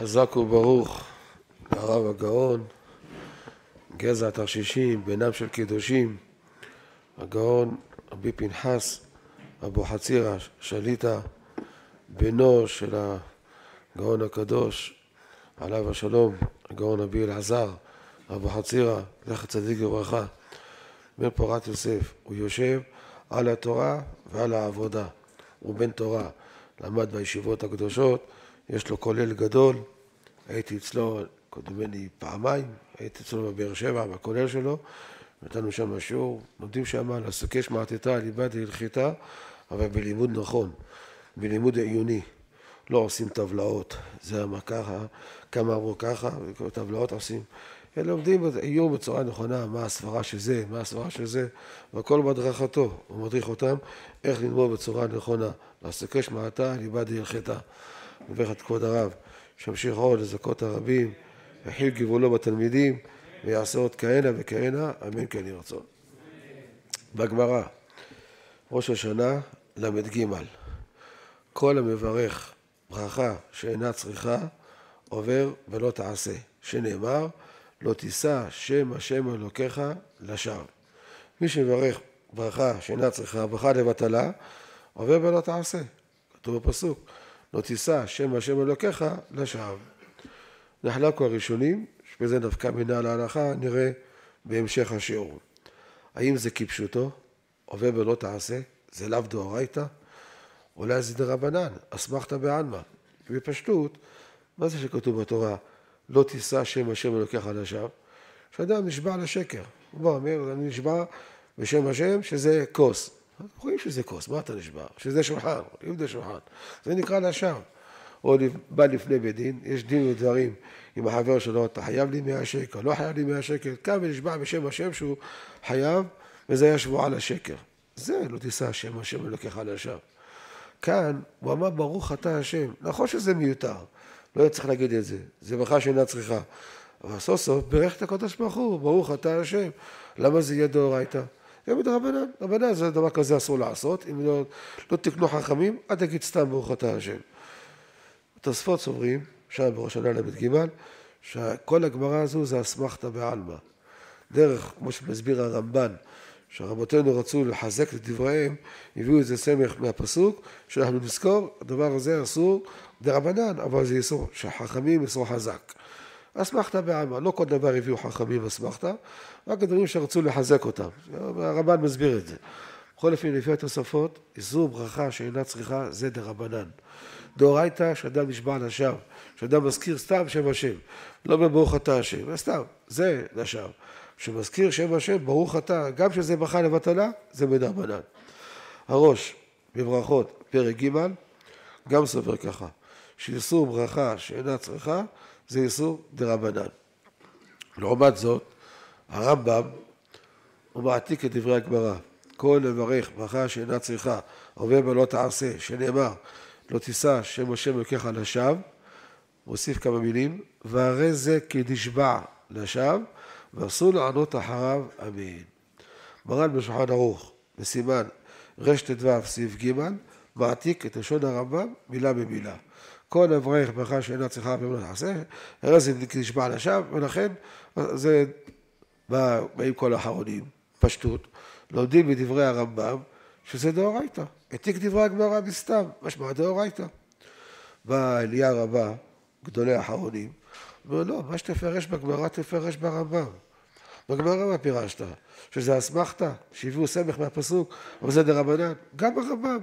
חזק וברוך הרב הגאון, גזע התרשישים, בינם של קידושים, הגאון רבי פנחס חצירה שליטה, בנו של הגאון הקדוש, עליו השלום, הגאון רבי אלעזר חצירה, זכר צדיק לברכה, אומר פורת יוסף, הוא יושב על התורה ועל העבודה, הוא בן תורה, למד בישיבות הקדושות יש לו כולל גדול, הייתי אצלו, קודם לי פעמיים, הייתי אצלו בבאר שבע, בכולל שלו, נתנו שם שיעור, לומדים שם על עסקי שמעתתה, ליבה דהלכיתה, אבל בלימוד נכון, בלימוד עיוני. לא עושים טבלאות, זה מה ככה, כמה אמרו ככה, טבלאות עושים. לומדים עיון בצורה נכונה, מה הסברה של זה, מה הסברה של זה, והכל בהדרכתו, הוא מדריך אותם איך ללמוד בצורה נכונה, לעסקי שמעתה, ליבה דהלכתה. וברכת כבוד הרב, שימשיך עוד לזכות הרבים, יחיל גבולו בתלמידים, ויעשה עוד כהנה וכהנה, אמן כן יהי רצון. בגמרא, ראש השנה ל"ג, כל המברך ברכה שאינה צריכה, עובר ולא תעשה, שנאמר, לא תישא שם השם אלוקיך לשווא. מי שמברך ברכה שאינה צריכה, ברכה לבטלה, עובר ולא תעשה, כתוב בפסוק. לא תישא שם השם אלוקיך לשווא. נחלקו הראשונים, שבזה נפקא מינה להלכה, נראה בהמשך השיעור. האם זה כפשוטו, עובר ולא תעשה, זה לאו דאורייתא, אולי זה דרבנן, אסמכתא בעלמא. בפשטות, מה זה שכתוב בתורה, לא תישא שם השם אלוקיך לשווא? שאדם נשבע לשקר, הוא בא אומר, אני נשבע בשם השם שזה כוס. רואים שזה כוס, מה אתה נשבר? שזה שולחן, אם זה שולחן. זה נקרא לשם. או בא לפני בית דין, יש דין ודברים עם החבר שלו, אתה חייב לי 100 שקל, לא חייב לי 100 שקל, קם ונשבע בשם השם שהוא חייב, וזה היה שבועה לשקר. זה לא תישא השם, השם אלוקיך לשם. כאן הוא אמר ברוך אתה השם, נכון שזה מיותר, לא היה צריך להגיד את זה, זה ברכה שאינה צריכה. אבל סוף סוף בירך את הקדוש ברוך הוא, ברוך אתה השם. למה זה יהיה דאורייתא? יעמיד רבנן. רבנן זה דבר כזה אסור לעשות, אם לא, לא תקנו חכמים, אל תגיד סתם ברוך אתה השם. התוספות סוברים, שם בראש שנה ל"ג, שכל הגמרא הזו זה אסמכתא בעלמא. דרך, כמו שמסביר הרמב"ן, שרבותינו רצו לחזק את דבריהם, הביאו איזה סמך מהפסוק, שאנחנו נזכור, הדבר הזה אסור דרבנן, אבל זה איסור, שחכמים איסור חזק. אסמכתא בעלמא, לא כל דבר הביאו חכמים אסמכתא, רק הדברים שרצו לחזק אותם, הרמב"ן מסביר את זה. בכל אופן, לפי התוספות, איסור ברכה שאינה צריכה זה דרבנן. דאורייתא, שאדם נשבע על השם, שאדם מזכיר סתם שם השם, לא אומר ברוך אתה השם, סתם, זה נשם. שמזכיר שם השם, ברוך אתה, גם שזה ברכה לבטלה, זה בדרבנן. הראש, בברכות, פרק ג', גם סובר ככה, שאיסור ברכה שאינה צריכה, זה איסור דה רבנן. לעומת זאת, הרמב"ם הוא מעתיק את דברי הגמרא. כל מברך ברכה שאינה צריכה, הרבה מה לא תעשה, שנאמר לא תישא שם השם לוקח על השווא, מוסיף כמה מילים, והרי זה כנשבע לשווא, ואסור לענות אחריו אמין. מרן בשולחן ערוך, בסימן רט"ו סעיף ג', מעתיק את לשון הרמב"ם מילה במילה. כל אברך ברכה שאינה צריכה לא תעשה, זה נשבע לשווא, ולכן זה באים כל האחרונים, פשטות, לומדים מדברי הרמב"ם שזה דאורייתא, העתיק דברי הגמרא מסתם, משמע דאורייתא. בא אליה רבה, גדולי האחרונים, אומר לא, מה שתפרש בגמרא תפרש ברמב"ם. בגמרא מה פירשת? שזה אסמכתא, שהביאו סמך מהפסוק, אבל זה דרבנן. גם הרמב"ם.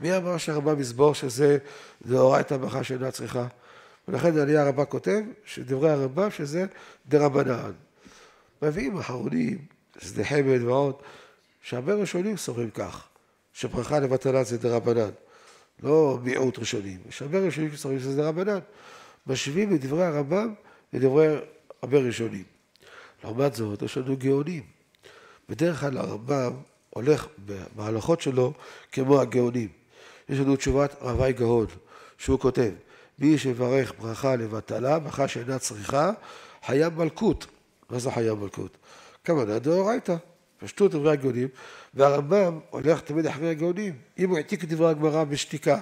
מי אמר שהרמב"ם יסבור שזה דאורייתא ברכה שאינה צריכה? ולכן אני הרמב״ם כותב, שדברי הרמב"ם שזה דרבנן. מביאים אחרונים, שדה חמד ועוד, שהרבה ראשונים סוברים כך, שברכה לבטלה זה דרבנן. לא מיעוט ראשונים, יש הרבה ראשונים שסוברים שזה דרבנן. משווים את דברי הרמב"ם לדברי הרבה ראשונים. לעומת זאת, יש לנו גאונים. בדרך כלל הרמב"ם הולך בהלכות שלו כמו הגאונים. יש לנו תשובת רבי גאון, שהוא כותב, מי שיברך ברכה לבטלה, ברכה שאינה צריכה, חייב מלכות. מה זה חייב מלכות? כמובן דאורייתא. פשטות דברי הגאונים, והרמב"ם הולך תמיד אחרי הגאונים. אם הוא העתיק את דברי הגמרא בשתיקה,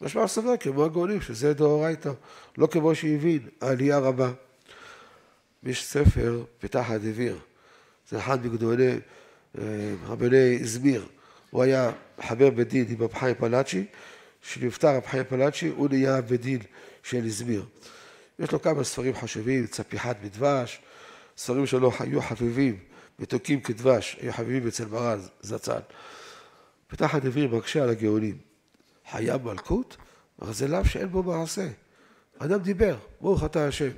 משמע סבבה כמו הגאונים, שזה דאורייתא, לא כמו שהבין העלייה רבה. יש ספר, פתח הדביר, זה אחד מגדולי אה, רבני זמיר, הוא היה חבר בית דין עם אבחי פלאצ'י, כשנפטר אבחי פלאצ'י הוא נהיה בית דין של זמיר. יש לו כמה ספרים חשובים, צפיחת בדבש, ספרים שלו היו חביבים, מתוקים כדבש, היו חביבים אצל מרן זצ"ל. פתח הדביר מקשה על הגאונים, חייב מלכות, אבל זה לאו שאין בו מעשה. אדם דיבר, ברוך אתה השם.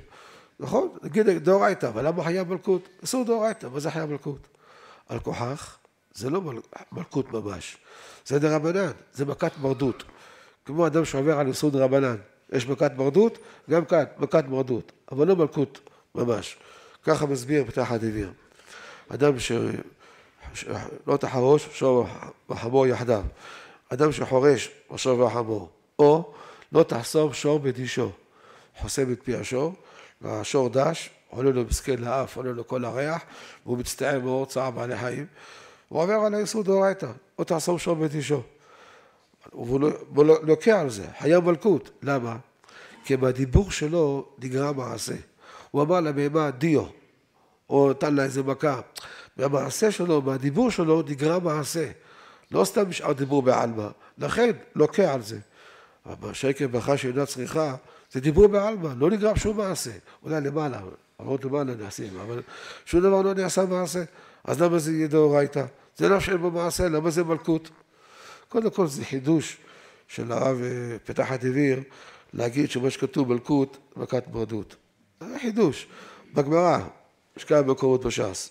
נכון? נגיד דאורייתא, אבל למה חייב מלכות? אסור דאורייתא, מה זה חייב מלכות? על כוחך זה לא מלכות ממש, זה דרבנן, זה מכת מרדות. כמו אדם שעובר על איסור רבנן, יש מכת מרדות, גם כאן מכת מרדות, אבל לא מלכות ממש. ככה מסביר פתחת עביר. אדם ש... לא תחרוש, שור וחמור יחדיו. אדם שחורש, שור והחמור. או לא תחסום שור בדישו, חוסם את פי השור. השור דש, עולה לו מסכן לאף, עולה לו כל הריח, והוא מצטער באור צער בעלי חיים, הוא עובר על האיסור דאורייתא, או תעשו שור בית אישו. והוא לא, לא לוקח על זה, חיה מלכות, למה? כי בדיבור שלו נגרע מעשה. הוא אמר לבהמה דיו, או נתן לה איזה מכה. מהמעשה שלו, מהדיבור שלו, נגרע מעשה. לא סתם נשאר דיבור בעלמא, לכן לוקח על זה. אבל שקר ברכה שאינה צריכה, זה דיבור בעלמא, לא נגרם שום מעשה. אולי למעלה, אמרות למעלה נעשים, אבל שום דבר לא נעשה מעשה. אז למה זה יהיה דאורייתא? זה לא שאין בו מעשה, למה זה מלכות? קודם כל זה חידוש של הרב אה, פתח הדביר להגיד שמה שכתוב מלכות, מכת מרדות. זה חידוש. בגמרא, יש כמה מקומות בש"ס.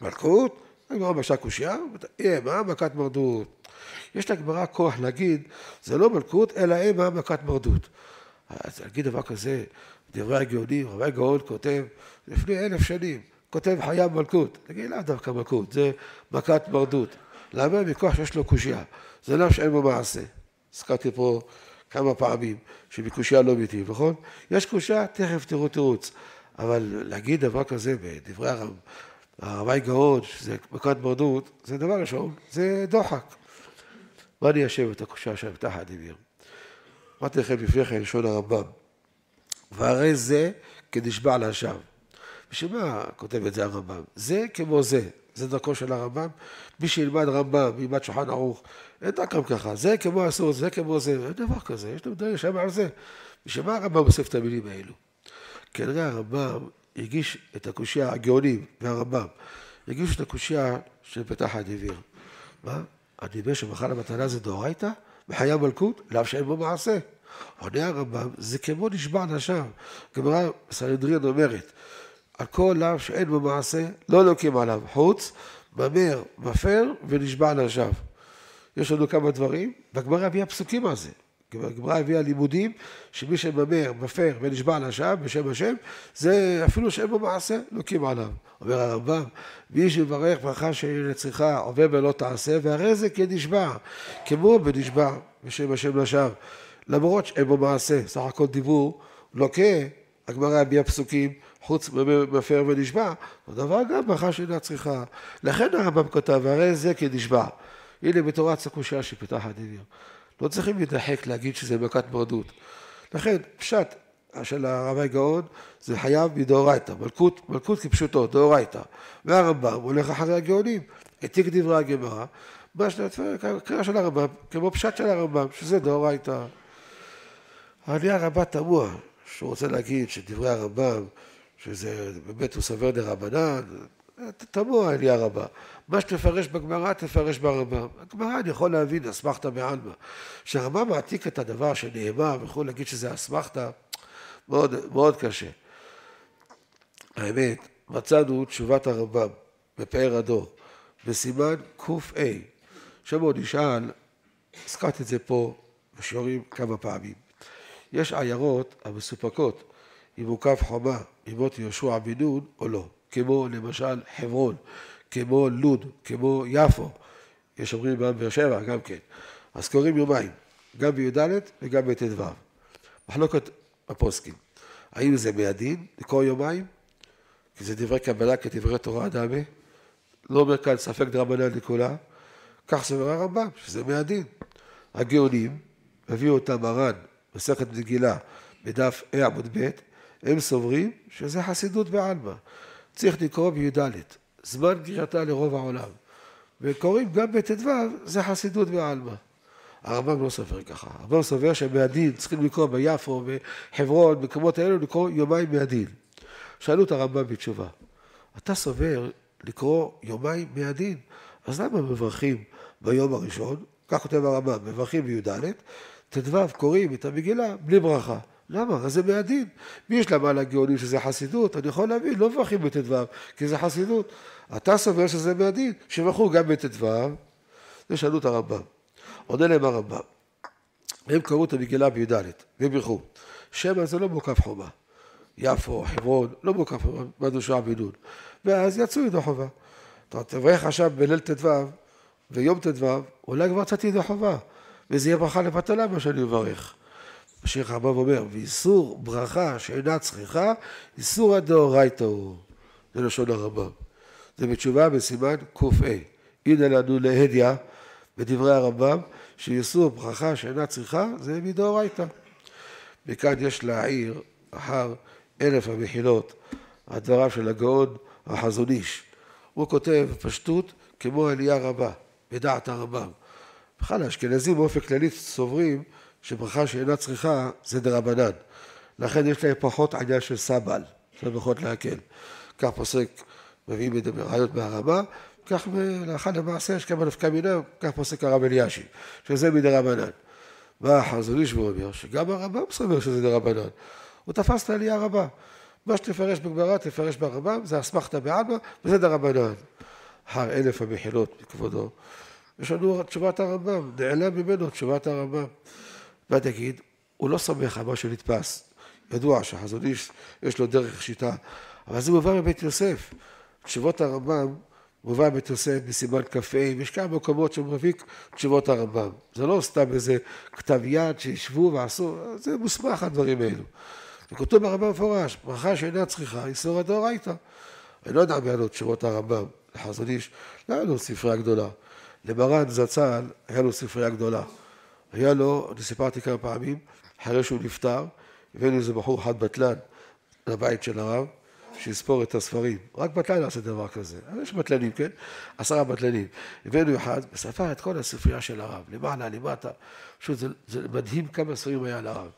מלכות, הגמרא בשעה קושייה, אה, מה מכת מרדות. יש לגמרא כוח להגיד, זה לא מלכות, אלא אה, מה מכת מרדות. אז להגיד דבר כזה, דברי הגאונים, רבי הגאון כותב לפני אלף שנים, כותב חיה מלכות, תגיד לאו דווקא מלכות, זה מכת מרדות. למה? מכוח שיש לו קושייה, זה לא שאין בו מעשה. הזכרתי פה כמה פעמים שמקושייה לא מתים, נכון? יש קושייה, תכף תראו תירוץ. אבל להגיד דבר כזה בדברי הרב, הרבי גאון, שזה מכת מרדות, זה דבר ראשון, זה דוחק. מה אני אשב את הקושייה שם תחת דמיון? אמרתי לכם לפני כן לשון הרמב"ם. והרי זה כנשבע לשווא. בשביל מה כותב את זה הרמב"ם? זה כמו זה, זה דרכו של הרמב"ם. מי שילמד רמב"ם, ילמד שולחן ערוך, אין דרכם ככה. זה כמו אסור, זה כמו זה, אין דבר כזה, יש להם דרך שם על זה. בשביל מה הרמב"ם אוסף את המילים האלו? כנראה הרמב"ם הגיש את הקושייה, הגאונים והרמב"ם, הגישו את הקושייה של פתח הדביר. מה? הדיבר שמחל למתנה זה דאורייתא? בחיי המלכות, לאו שאין בו מעשה. עונה הרמב"ם, זה כמו נשבע נשם. גמרא סנדריאן אומרת, על כל לאו שאין בו מעשה, לא לוקים עליו, חוץ, ממר, מפר ונשבע נשם. יש לנו כמה דברים, והגמרא הביאה פסוקים על זה. הגמרא הביאה לימודים שמי שממר, מפר ונשבע לשווא בשם השם, זה אפילו שאין בו מעשה, לוקים עליו. אומר הרמב"ם, מי שיברך ברכה שהיא לצריכה עובר ולא תעשה, והרי זה כנשבע, כן כמו בנשבע בשם השם לשם למרות שאין בו מעשה, סך הכל דיבור לוקה, לא הגמרא הביאה פסוקים חוץ מפר ונשבע, הדבר גם ברכה שהיא צריכה. לכן הרמב"ם כותב, והרי זה כנשבע. כן הנה בתורת סקושיה שפיתחת דמיון לא צריכים להתרחק להגיד שזה מכת מרדות. לכן פשט של הרבי גאון זה חייב מדאורייתא, מלכות, מלכות כפשוטו, דאורייתא. והרמב"ם הולך אחרי הגאונים, העתיק דברי הגמרא, מה קריאה של הרמב"ם, כמו פשט של הרמב"ם, שזה דאורייתא. אני הרבה תמוה, שהוא רוצה להגיד שדברי הרמב"ם, שזה באמת הוא סבר דרבנן, תמוה אלי רבה. מה שתפרש בגמרא, תפרש ברמב"ם. הגמרא, אני יכול להבין, אסמכתא בעלמא. כשהרמב"ם מעתיק את הדבר שנאמר וכו', להגיד שזה אסמכתא, מאוד, מאוד קשה. האמת, מצאנו תשובת הרמב"ם בפאר הדור, בסימן ק"א, שם הוא נשאל, הזכרתי את זה פה בשיעורים כמה פעמים. יש עיירות המסופקות אם הוא קו חומה אם מות יהושע בן נון או לא. כמו למשל חברון, כמו לוד, כמו יפו, יש אומרים גם באר שבע גם כן, אז קוראים יומיים, גם בי"ד וגם בט"ו. מחלוקת הפוסקים, האם זה מהדין לקרוא יומיים? כי זה דברי קבלה כדברי תורה אדמה, לא אומר כאן ספק דרבנן לכולה, כך סובר הרמב"ם, שזה מהדין. הגאונים, הביאו אותם מרן, מסכת מגילה, בדף ה עמוד ב', הם סוברים שזה חסידות בעלמא. צריך לקרוא בי"ד, זמן גריעתה לרוב העולם. וקוראים גם בט"ו, זה חסידות בעלמא. הרמב"ם לא סופר ככה, הרמב"ם סובר שמהדין צריכים לקרוא ביפו, בחברון, במקומות האלו, לקרוא יומיים מהדין. שאלו את הרמב"ם בתשובה, אתה סובר לקרוא יומיים מהדין, אז למה מברכים ביום הראשון, כך כותב הרמב"ם, מברכים בי"ד, ט"ו קוראים את המגילה בלי ברכה. למה? אז זה מהדין. מי יש לה למה לגאונים שזה חסידות? אני יכול להבין, לא מברכים בט"ו, כי זה חסידות. אתה סובר שזה מהדין, שמכרו גם בט"ו, ושאלו את הרמב"ם. עונה להם הרמב"ם. הם קראו את המגילה בי"ד, והם ברכו. שמא זה לא מוקף חומה. יפו, חברון, לא מוקף חומה, מדושה בן נון. ואז יצאו ידי חובה. אתה תברך עכשיו בליל ט"ו ויום ט"ו, אולי כבר יצאתי ידי חובה, וזה יהיה ברכה לבטלה מה שאני מברך. השיר חב"ב אומר, ואיסור ברכה שאינה צריכה, איסור הדאורייתא הוא, זה לשון הרמב"ם. זה בתשובה בסימן קא. הנה לנו להדיא בדברי הרמב"ם, שאיסור ברכה שאינה צריכה זה מדאורייתא. מכאן יש להעיר אחר אלף המחילות על דבריו של הגאון החזון איש. הוא כותב פשטות כמו עלייה רבה, בדעת הרמב"ם. בכלל האשכנזים באופן כללי סוברים שברכה שאינה צריכה זה דרבנן. לכן יש להם פחות עניין של סבל, זה פחות להקל. כך פוסק, מביאים את זה מהרמה, כך לאחד המעשה יש כמה נפקא מינה, כך פוסק הרב אלישי, שזה מדרבנן. בא החזון איש ואומר שגם הרמב"ם סובר שזה דרבנן. הוא תפס את העלייה הרבה. מה שתפרש בגמרא, תפרש ברמב"ם, זה אסמכתא בעלמא, וזה דרבנן. אחר אלף המחילות כבודו. יש לנו תשובת הרמב"ם, נעלם ממנו תשובת הרמב"ם. ואת תגיד, הוא לא סומך על מה שנתפס. ידוע שהחזון איש, יש לו דרך שיטה, אבל זה מובא מבית יוסף. תשובות הרמב"ם מובא מבית יוסף בסימן כ"ה, יש כמה מקומות שהוא מביא תשובות הרמב"ם. זה לא סתם איזה כתב יד שישבו ועשו, זה מוסמך הדברים האלו. וכותב ברמב"ם מפורש, ברכה שאינה צריכה, היא איסורא דאורייתא. אני לא יודע מי היה תשובות הרמב"ם, לחזון איש, לא היה לו ספרייה גדולה. למרן זצ"ל היה לו ספרייה גדולה. היה לו, אני סיפרתי כמה פעמים, אחרי שהוא נפטר, הבאנו איזה בחור אחד בטלן לבית של הרב, שיספור את הספרים. רק בטלן עשה דבר כזה. אבל יש בטלנים, כן? עשרה בטלנים. הבאנו אחד, וספר את כל הספרייה של הרב, למעלה, למטה. פשוט זה, זה מדהים כמה ספרים היה לרב.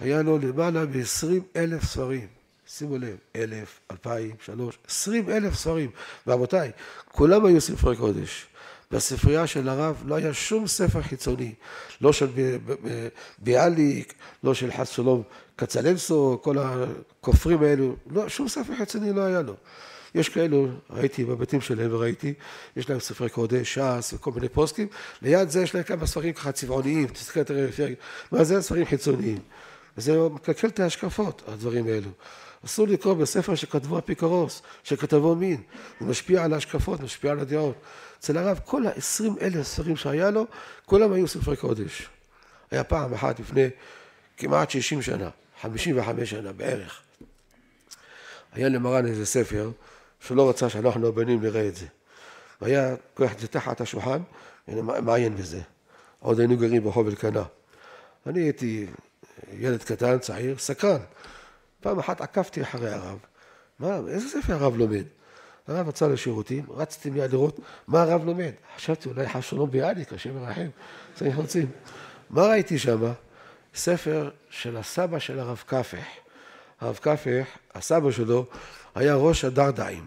היה לו למעלה מ-20 אלף ספרים. שימו לב, אלף, אלפיים, שלוש, עשרים אלף ספרים. ורבותיי, כולם היו ספרי קודש. בספרייה של הרב לא היה שום ספר חיצוני, לא של ביאליק, לא של חסולוב קצלנסו, כל הכופרים האלו, לא, שום ספר חיצוני לא היה לו. יש כאלו, ראיתי בבתים שלהם וראיתי, יש להם ספרי קודש, ש"ס וכל מיני פוסקים, ליד זה יש להם כמה ספרים ככה צבעוניים, תסתכל תראה לפי, מה זה ספרים חיצוניים? וזה מקלקל את ההשקפות, הדברים האלו. אסור לקרוא בספר שכתבו אפיקורוס, שכתבו מין, הוא משפיע על ההשקפות, משפיע על הדעות. אצל הרב כל ה-20 אלף ספרים שהיה לו, כולם היו ספרי קודש. היה פעם אחת לפני כמעט 60 שנה, 55 שנה בערך. היה למרן איזה ספר, שלא רצה שאנחנו הבנים נראה את זה. והיה כוח את זה תחת השולחן, מעיין בזה. עוד היינו גרים ברחוב אלקנה. אני הייתי ילד קטן, צעיר, סקרן. פעם אחת עקבתי אחרי הרב. מה, איזה ספר הרב לומד? הרב יצא לשירותים, רצתי מיד לראות מה הרב לומד. חשבתי אולי חשולום ביאליק, השם מרחם, צריך רוצים. מה ראיתי שם? ספר של הסבא של הרב כפח. הרב כפח, הסבא שלו, היה ראש הדרדעים,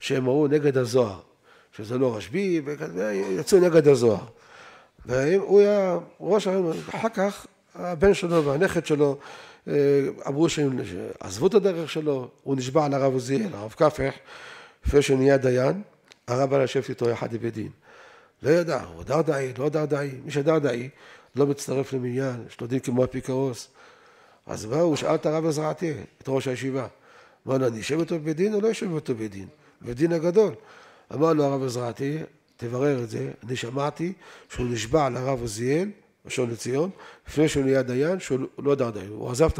שהם ראו נגד הזוהר, שזה לא רשב"י, ויצאו נגד הזוהר. והוא היה ראש, אחר כך הבן שלו והנכד שלו אה, אמרו שהם עזבו את הדרך שלו, הוא נשבע לרב עוזיאל, הרב כפח. לפני שהוא נהיה דיין, הרב בא לשבת איתו יחד לבית דין. לא ידע, הוא דרדאי, לא דרדאי, מי שדרדאי לא מצטרף למניין, יש לו דין כמו אפיקרוס. אז בא הוא שאל את הרב עזרעתי, את ראש הישיבה. אמר לו, אני אשב איתו בבית דין או לא אשב איתו בבית דין? בבית דין הגדול. אמר לו הרב עזרעתי, תברר את זה, אני שמעתי שהוא נשבע לרב עוזיאל, ראשון לציון, לפני שהוא נהיה דיין, שהוא לא דרדאי, הוא עזב את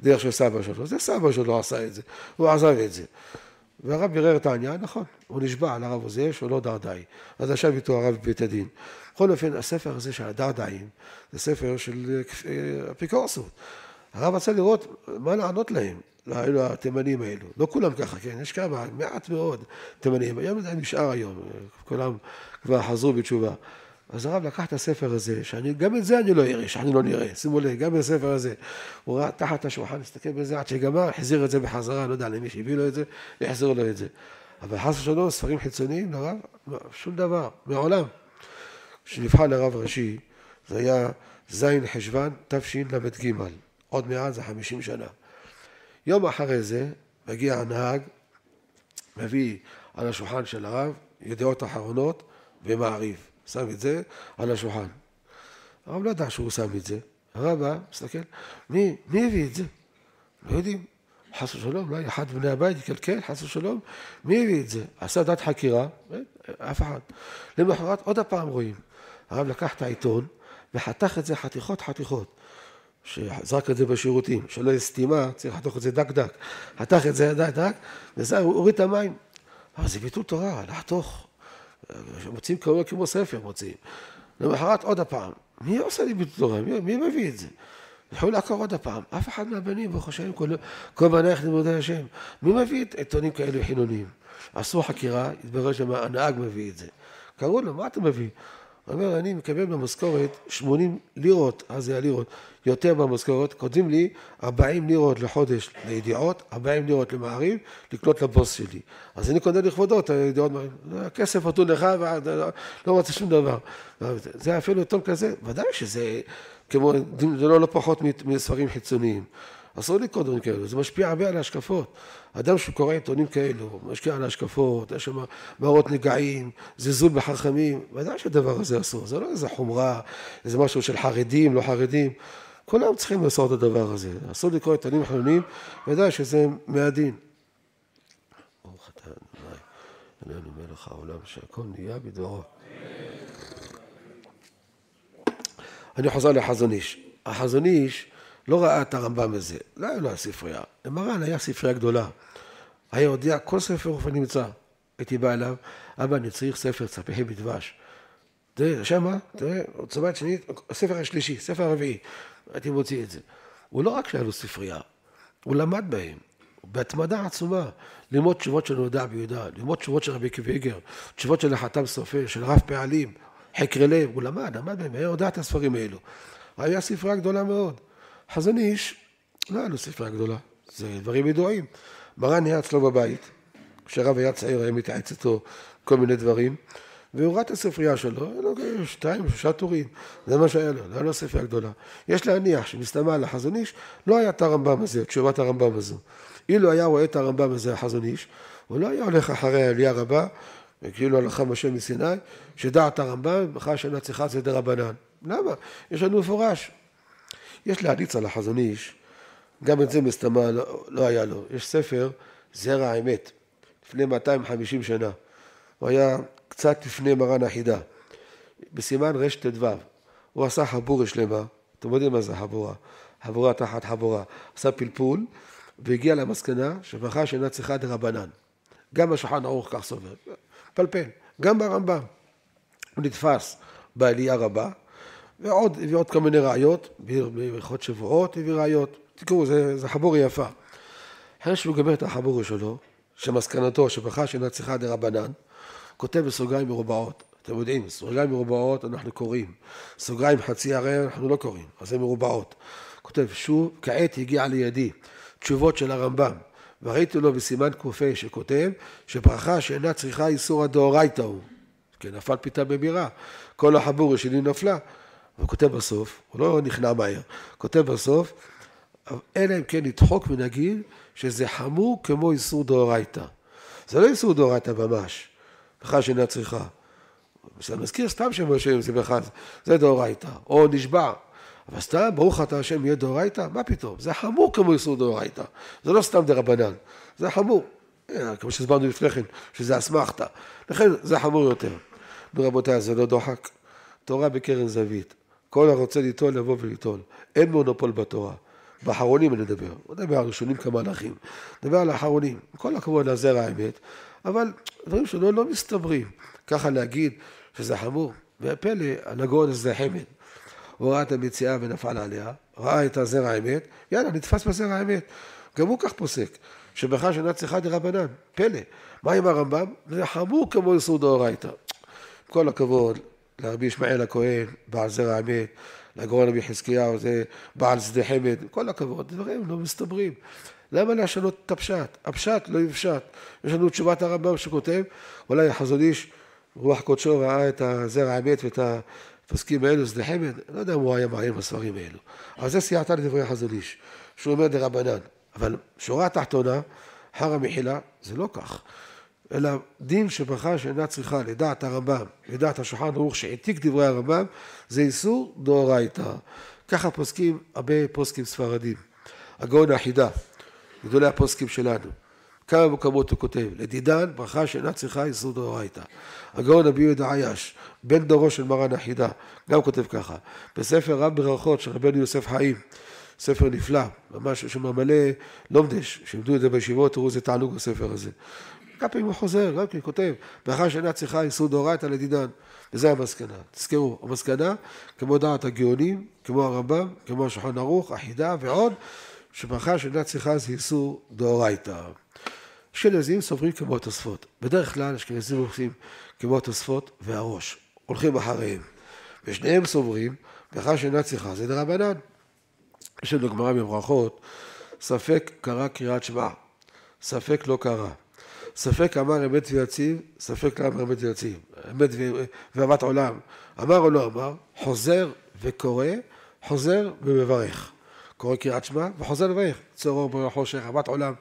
הדרך של סבא שלו, זה סבא שלו עשה את זה, הוא עזב את זה. והרב בירר את העניין, נכון, הוא נשבע על הרב עוזב שהוא לא דרדאי. אז ישב איתו הרב בית הדין. בכל אופן, הספר הזה של הדרדאים, זה ספר של אה, אפיקורסות. הרב רצה לראות מה לענות להם, לאלו התימנים האלו. לא כולם ככה, כן? יש כמה, מעט מאוד תימנים. היום זה נשאר היום, אה, כולם כבר חזרו בתשובה. אז הרב לקח את הספר הזה, שאני, גם את זה אני לא אראה, שאני לא נראה, שימו לב, גם את הספר הזה. הוא ראה תחת השולחן, הסתכל בזה עד שגמר, החזיר את זה בחזרה, לא יודע למי שהביא לו את זה, יחזיר לו את זה. אבל חס ושלום, ספרים חיצוניים לרב, שום דבר, מעולם. כשנבחר לרב ראשי, זה היה ז' חשוון תשל"ג, עוד מעט זה חמישים שנה. יום אחרי זה מגיע הנהג, מביא על השולחן של הרב ידיעות אחרונות ומעריב. שם את זה על השולחן. הרב לא ידע שהוא שם את זה. הרב מסתכל, מי, מי הביא את זה? לא יודעים. חס ושלום, אולי לא, אחד מבני הבית יקלקל, חס ושלום, מי הביא את זה? עשה דת חקירה, אף אחד. למחרת עוד הפעם רואים. הרב לקח את העיתון וחתך את זה חתיכות חתיכות. שזרק את זה בשירותים, שלא יהיה סתימה, צריך לחתוך את זה דק דק. חתך את זה דק דק, וזה, הוריד את המים. אבל זה ביטול תורה, לחתוך. מוצאים קרוב כמו ספר, מוצאים. למחרת עוד הפעם. מי עושה לימוד תורה? מי, מי מביא את זה? הלכו לעקור עוד הפעם. אף אחד מהבנים, ברוך השם, כל, כל בנייך לימודי השם. מי מביא את עיתונים כאלה חילוניים? עשו חקירה, התברר שהנהג מביא את זה. קראו לו, מה אתה מביא? הוא אומר, אני מקבל במשכורת 80 לירות, אז זה הלירות, יותר במשכורת, כותבים לי 40 לירות לחודש לידיעות, 40 לירות למעריב, לקנות לבוס שלי. אז אני קונה לכבודו את הידיעות, לא, הכסף נתון לך, אה, לא רוצה שום דבר. זה אפילו עיתון כזה, ודאי שזה כמו, זה לא, לא פחות מספרים חיצוניים. אסור לקרוא דברים כאלו, זה משפיע הרבה על ההשקפות. אדם שקורא עיתונים כאלו, משקיע על ההשקפות, יש שם מראות נגעים, זלזול בחכמים, ודאי שהדבר הזה אסור, זה לא איזה חומרה, איזה משהו של חרדים, לא חרדים. כולם צריכים לעשות את הדבר הזה. אסור לקרוא עיתונים חיוניים, ודאי שזה מהדין. ברוך אתה אדוני, עלינו מלך העולם, שהכל נהיה בדברו. אני חוזר לחזון איש. החזון איש לא ראה את הרמב"ם הזה, לא היה לו הספרייה. למרן היה ספרייה גדולה. היה יודע כל ספר אופן נמצא. הייתי בא אליו, אבא אני צריך ספר צפיחי בדבש. תראה, שמה, תראה, צבת שנית, הספר השלישי, ספר הרביעי. הייתי מוציא את זה. הוא לא רק שהיה לו ספרייה, הוא למד בהם. בהתמדה עצומה, ללמוד תשובות של נודע ביהודה, ללמוד תשובות של רבי קוויגר, תשובות של החתם סופר, של רב פעלים, חקרי לב, הוא למד, למד בהם, היה יודע את הספרים האלו. היה ספרייה גדולה מאוד. חזון איש, לא היה לו ספרייה גדולה, זה דברים ידועים. מרן היה אצלו בבית, כשהרב היה צעיר היה מתייעץ איתו כל מיני דברים, והוא ראה את הספרייה שלו, היה לו שתיים, שלושה טורים, זה מה שהיה לו, לא היה לו ספרייה גדולה. יש להניח שמסתמא על החזון איש, לא היה את הרמב"ם הזה, תשובת הרמב"ם הזו. אילו היה רואה את הרמב"ם הזה, החזון איש, הוא לא היה הולך אחרי העלייה רבה, וכאילו הלכה משה מסיני, שדעת הרמב"ם, בכלל שנה צריכה זה דרבנן. למה? יש לנו מפורש, יש להעליץ על החזון איש, גם את זה מסתמה לא, לא היה לו. יש ספר, זרע האמת, לפני 250 שנה. הוא היה קצת לפני מרן החידה, בסימן רט"ו. הוא עשה חבורה שלמה, אתם יודעים מה זה חבורה, חבורה תחת חבורה. עשה פלפול והגיע למסקנה שברכה שאינה צריכה דרבנן. גם השולחן ערוך כך סובר, פלפל, גם ברמב"ם. הוא נתפס בעלייה רבה, ועוד, הביא עוד כל מיני ראיות, בהלכות שבועות הביא ראיות. תקראו, זה, זה חבור יפה. אחרי שהוא גמר את החבור שלו, שמסקנתו שברכה שאינה צריכה דרבנן, כותב בסוגריים מרובעות. אתם יודעים, סוגריים מרובעות אנחנו קוראים. סוגריים חצי הרי אנחנו לא קוראים, אז זה מרובעות. כותב, שוב, כעת הגיע לידי תשובות של הרמב"ם. וראיתי לו בסימן ק"ה שכותב, שברכה שאינה צריכה איסור הדאורייתא הוא. כן, נפל פיתה בבירה. כל החבורה שלי נפלה. הוא כותב בסוף, הוא לא נכנע מהר, כותב בסוף, אלא אם כן נדחוק ונגיד שזה חמור כמו איסור דאורייתא. זה לא איסור דאורייתא ממש, בכלל שאינה צריכה. זה מזכיר סתם שם השם, זה בכלל, זה דאורייתא, או נשבע. אבל סתם, ברוך אתה השם יהיה דאורייתא? מה פתאום? זה חמור כמו איסור דאורייתא. זה לא סתם דרבנן, זה חמור. כמו שהסברנו לפני כן, שזה אסמכתא. לכן זה חמור יותר. נו רבותיי, זה לא דוחק. תורה בקרן זווית. כל הרוצה ליטול יבוא וליטול. אין מונופול בתורה. באחרונים אני אדבר, לא מדבר על ראשונים כמלאכים. מדבר על האחרונים. כל הכבוד לזרע האמת, אבל דברים שלא לא מסתברים. ככה להגיד שזה חמור. והפלא, הנגון זה חמד. הוא ראה את המציאה ונפל עליה, ראה את הזרע האמת, יאללה, נתפס בזרע האמת. גם הוא כך פוסק, שבכלל שנה צריכה דרבנן, פלא. מה עם הרמב"ם? זה חמור כמו איסור דאורייתא. כל הכבוד לרבי ישמעאל הכהן, בעל זרע האמת, לגרון רבי חזקיהו, זה בעל שדה חמד, כל הכבוד, דברים לא מסתברים. למה לשנות את הפשט? הפשט לא יפשט. יש לנו תשובת הרמב"ם שכותב, אולי החזון איש, רוח קודשו ראה את הזרע האמת ואת הפוסקים האלו, שדה חמד, לא יודע אם הוא היה מעיין בספרים האלו. אבל זה סייעתה לדברי החזון איש, שהוא אומר דרבנן. אבל שורה התחתונה, אחר המחילה, זה לא כך. אלא דין שברכה שאינה צריכה לדעת הרמב"ם, לדעת השולחן ערוך שהעתיק דברי הרמב"ם, זה איסור דאורייתא. ככה פוסקים הרבה פוסקים ספרדים. הגאון האחידה, גדולי הפוסקים שלנו. כמה מקומות הוא כותב, לדידן ברכה שאינה צריכה איסור דאורייתא. הגאון רבי יהודה עייש, בן דורו של מרן החידה, גם כותב ככה. בספר רב ברכות של רבנו יוסף חיים, ספר נפלא, ממש יש שם מלא לומדש, שימדו את זה בישיבות, תראו איזה תענוג הספר הזה. כמה פעמים הוא חוזר, גם לא כן כותב, ואחר שנה צריכה איסור דאורייתא לדינן. וזה המסקנה. תזכרו, המסקנה, כמו דעת הגאונים, כמו הרמב"ם, כמו השולחן ערוך, אחידה ועוד, שברכה שאינה צריכה זה איסור דאורייתא. אשכנזים סוברים כמו התוספות. בדרך כלל אשכנזים הולכים כמו התוספות והראש, הולכים אחריהם. ושניהם סוברים, ברכה שאינה צריכה זה דרבנן. יש לנו גמרא בברכות, ספק קרא קריאת שמע, ספק לא קרא. ספק אמר אמת ויציב, ספק לא אמר אמת ויציב, אמת ואהבת עולם, אמר או לא אמר, חוזר וקורא, חוזר ומברך. קורא קריאת שמע וחוזר לברך, צהר אור ברוך חושך, אהבת עולם,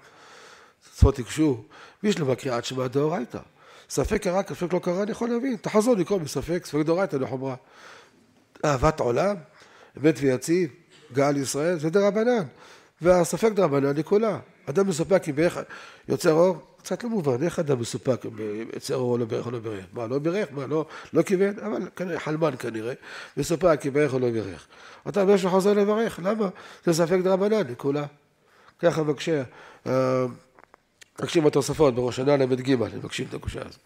צפות תיגשו, מי שלא בקריאת שמע דאורייתא. ספק קרה, ספק לא קרה, אני יכול להבין, תחזור לקרוא מספק, ספק דאורייתא לחומרה. לא אהבת עולם, אמת ויציב, גאה לישראל, זה דרבנן. והספק דרבנן לכולה. אדם מספק אם יוצר אור, קצת לא מובן, איך אדם מסופק אצל או לא בירך או לא בירך? מה, לא בירך? מה, לא, לא כיוון? אבל כנראה, חלמן כנראה, מסופק אם בירך או לא בירך. אתה אומר שהוא חוזר לברך, למה? זה ספק דרבנן, כולה. ככה מבקשי, אה, מבקשים התוספות בראש הנה ל"ג, מבקשים את הקושה הזו.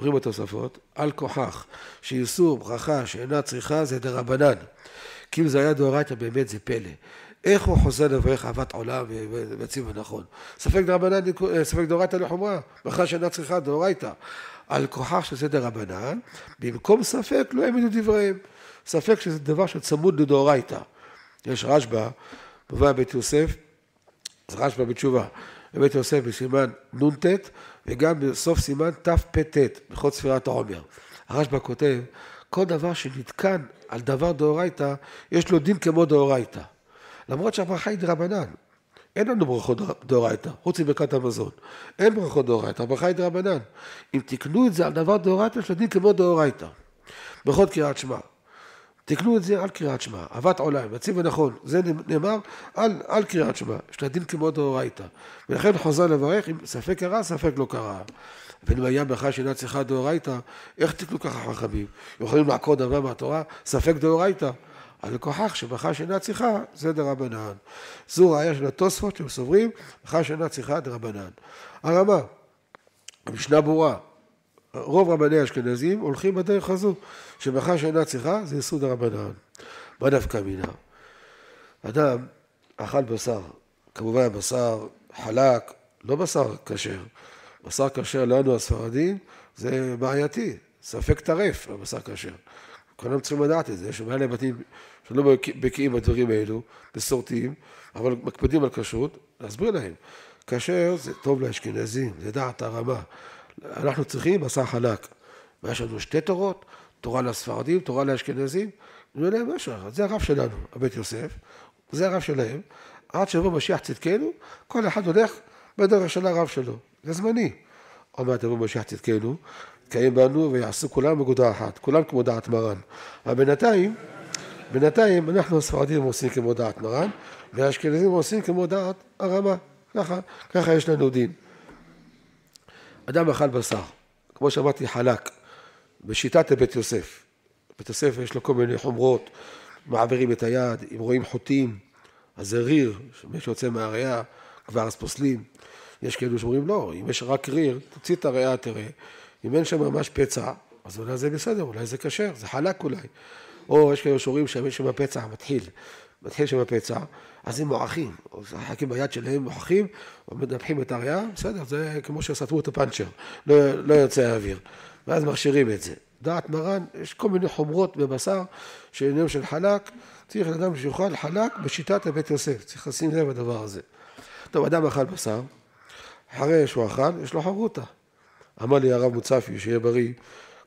אומרים התוספות, על כוחך, שאיסור ברכה שאינה צריכה זה דרבנן. כי אם זה היה דאורייתא באמת זה פלא. איך הוא חוזר לברך אהבת עולם ובציב ונכון. ספק דרבנן, ספק דאורייתא לחומרה, בכלל שאינה צריכה דאורייתא. על כוחה של סדר רבנן, במקום ספק לא העמידו דבריהם. ספק שזה דבר שצמוד לדאורייתא. יש רשב"א, מובא בית יוסף, זה רשב"א בתשובה, בבית יוסף בסימן נ"ט וגם בסוף סימן תפ"ט, בכל ספירת העומר. הרשב"א כותב, כל דבר שנתקן על דבר דאורייתא, יש לו דין כמו דאורייתא. למרות שהברכה היא דרבנן. אין לנו ברכות דאורייתא, חוץ מברכת המזון. אין ברכות דאורייתא, הברכה היא דרבנן. אם תקנו את זה על דבר דאורייתא, יש לדין כמו דאורייתא. ברכות קריאת שמע. תקנו את זה על קריאת שמע, אהבת עולם, יציב ונכון, זה נאמר על, על קריאת שמע, יש לדין כמו דאורייתא. ולכן חוזר לברך, אם ספק קרה, ספק לא קרה. ואם היה ברכה שאינה צריכה דאורייתא, איך תקנו ככה חכמים? יכולים לעקור דבר מהתורה? ספק דאורייתא. על כוחך שבחר שאינה צריכה זה דרבנן. זו ראיה של התוספות שהם סוברים, בחר שאינה צריכה דרבנן. הרמה, המשנה ברורה, רוב רבני האשכנזים הולכים בדרך הזו, שבחר שאינה צריכה זה יסוד הרבנן. מה דווקא מינה? אדם אכל בשר, כמובן בשר חלק, לא בשר כשר. בשר כשר לנו הספרדים זה בעייתי, ספק טרף הבשר כשר. כולם צריכים לדעת את זה, יש מלא בתים שלא בקיאים בדברים האלו, מסורתיים, אבל מקפידים על כשרות, להסביר להם. כאשר זה טוב לאשכנזים, זה דעת הרמה. אנחנו צריכים מסע חלק. ויש לנו שתי תורות, תורה לספרדים, תורה לאשכנזים, נראה להם משהו אחד. זה הרב שלנו, הבית יוסף, זה הרב שלהם. עד שיבוא משיח צדקנו, כל אחד הולך בדרך של הרב שלו. זה זמני. עוד מעט יבוא משיח צדקנו, יתקיים בנו ויעשו כולם בגודה אחת, כולם כמו דעת מרן. אבל בינתיים... בינתיים אנחנו הספרדים עושים כמו דעת מרן והאשכנזים עושים כמו דעת הרמה, ככה, ככה יש לנו דין. אדם אכל בשר, כמו שאמרתי חלק, בשיטת הבית יוסף. בית יוסף יש לו כל מיני חומרות, מעבירים את היד, אם רואים חוטים, אז זה ריר, מי שיוצא מהריאה כבר אז פוסלים. יש כאלו שאומרים לא, אם יש רק ריר, תוציא את הריאה, תראה. אם אין שם ממש פצע, אז אולי זה בסדר, אולי זה כשר, זה חלק אולי. או יש כאלה שאומרים שהמשק בפצע מתחיל, מתחיל שם שבפצע, אז הם מועכים, החכים ביד שלהם מועכים, מנפחים את הריאה, בסדר, זה כמו שסתמו את הפאנצ'ר, לא, לא יוצא האוויר, ואז מכשירים את זה. דעת מרן, יש כל מיני חומרות בבשר שעניינים של חלק, צריך אדם שיאכל חלק בשיטת הבית יוסף, צריך לשים לב לדבר הזה. טוב, אדם אכל בשר, אחרי שהוא אכל, יש לו חרוטה. אמר לי הרב מוצפי, שיהיה בריא,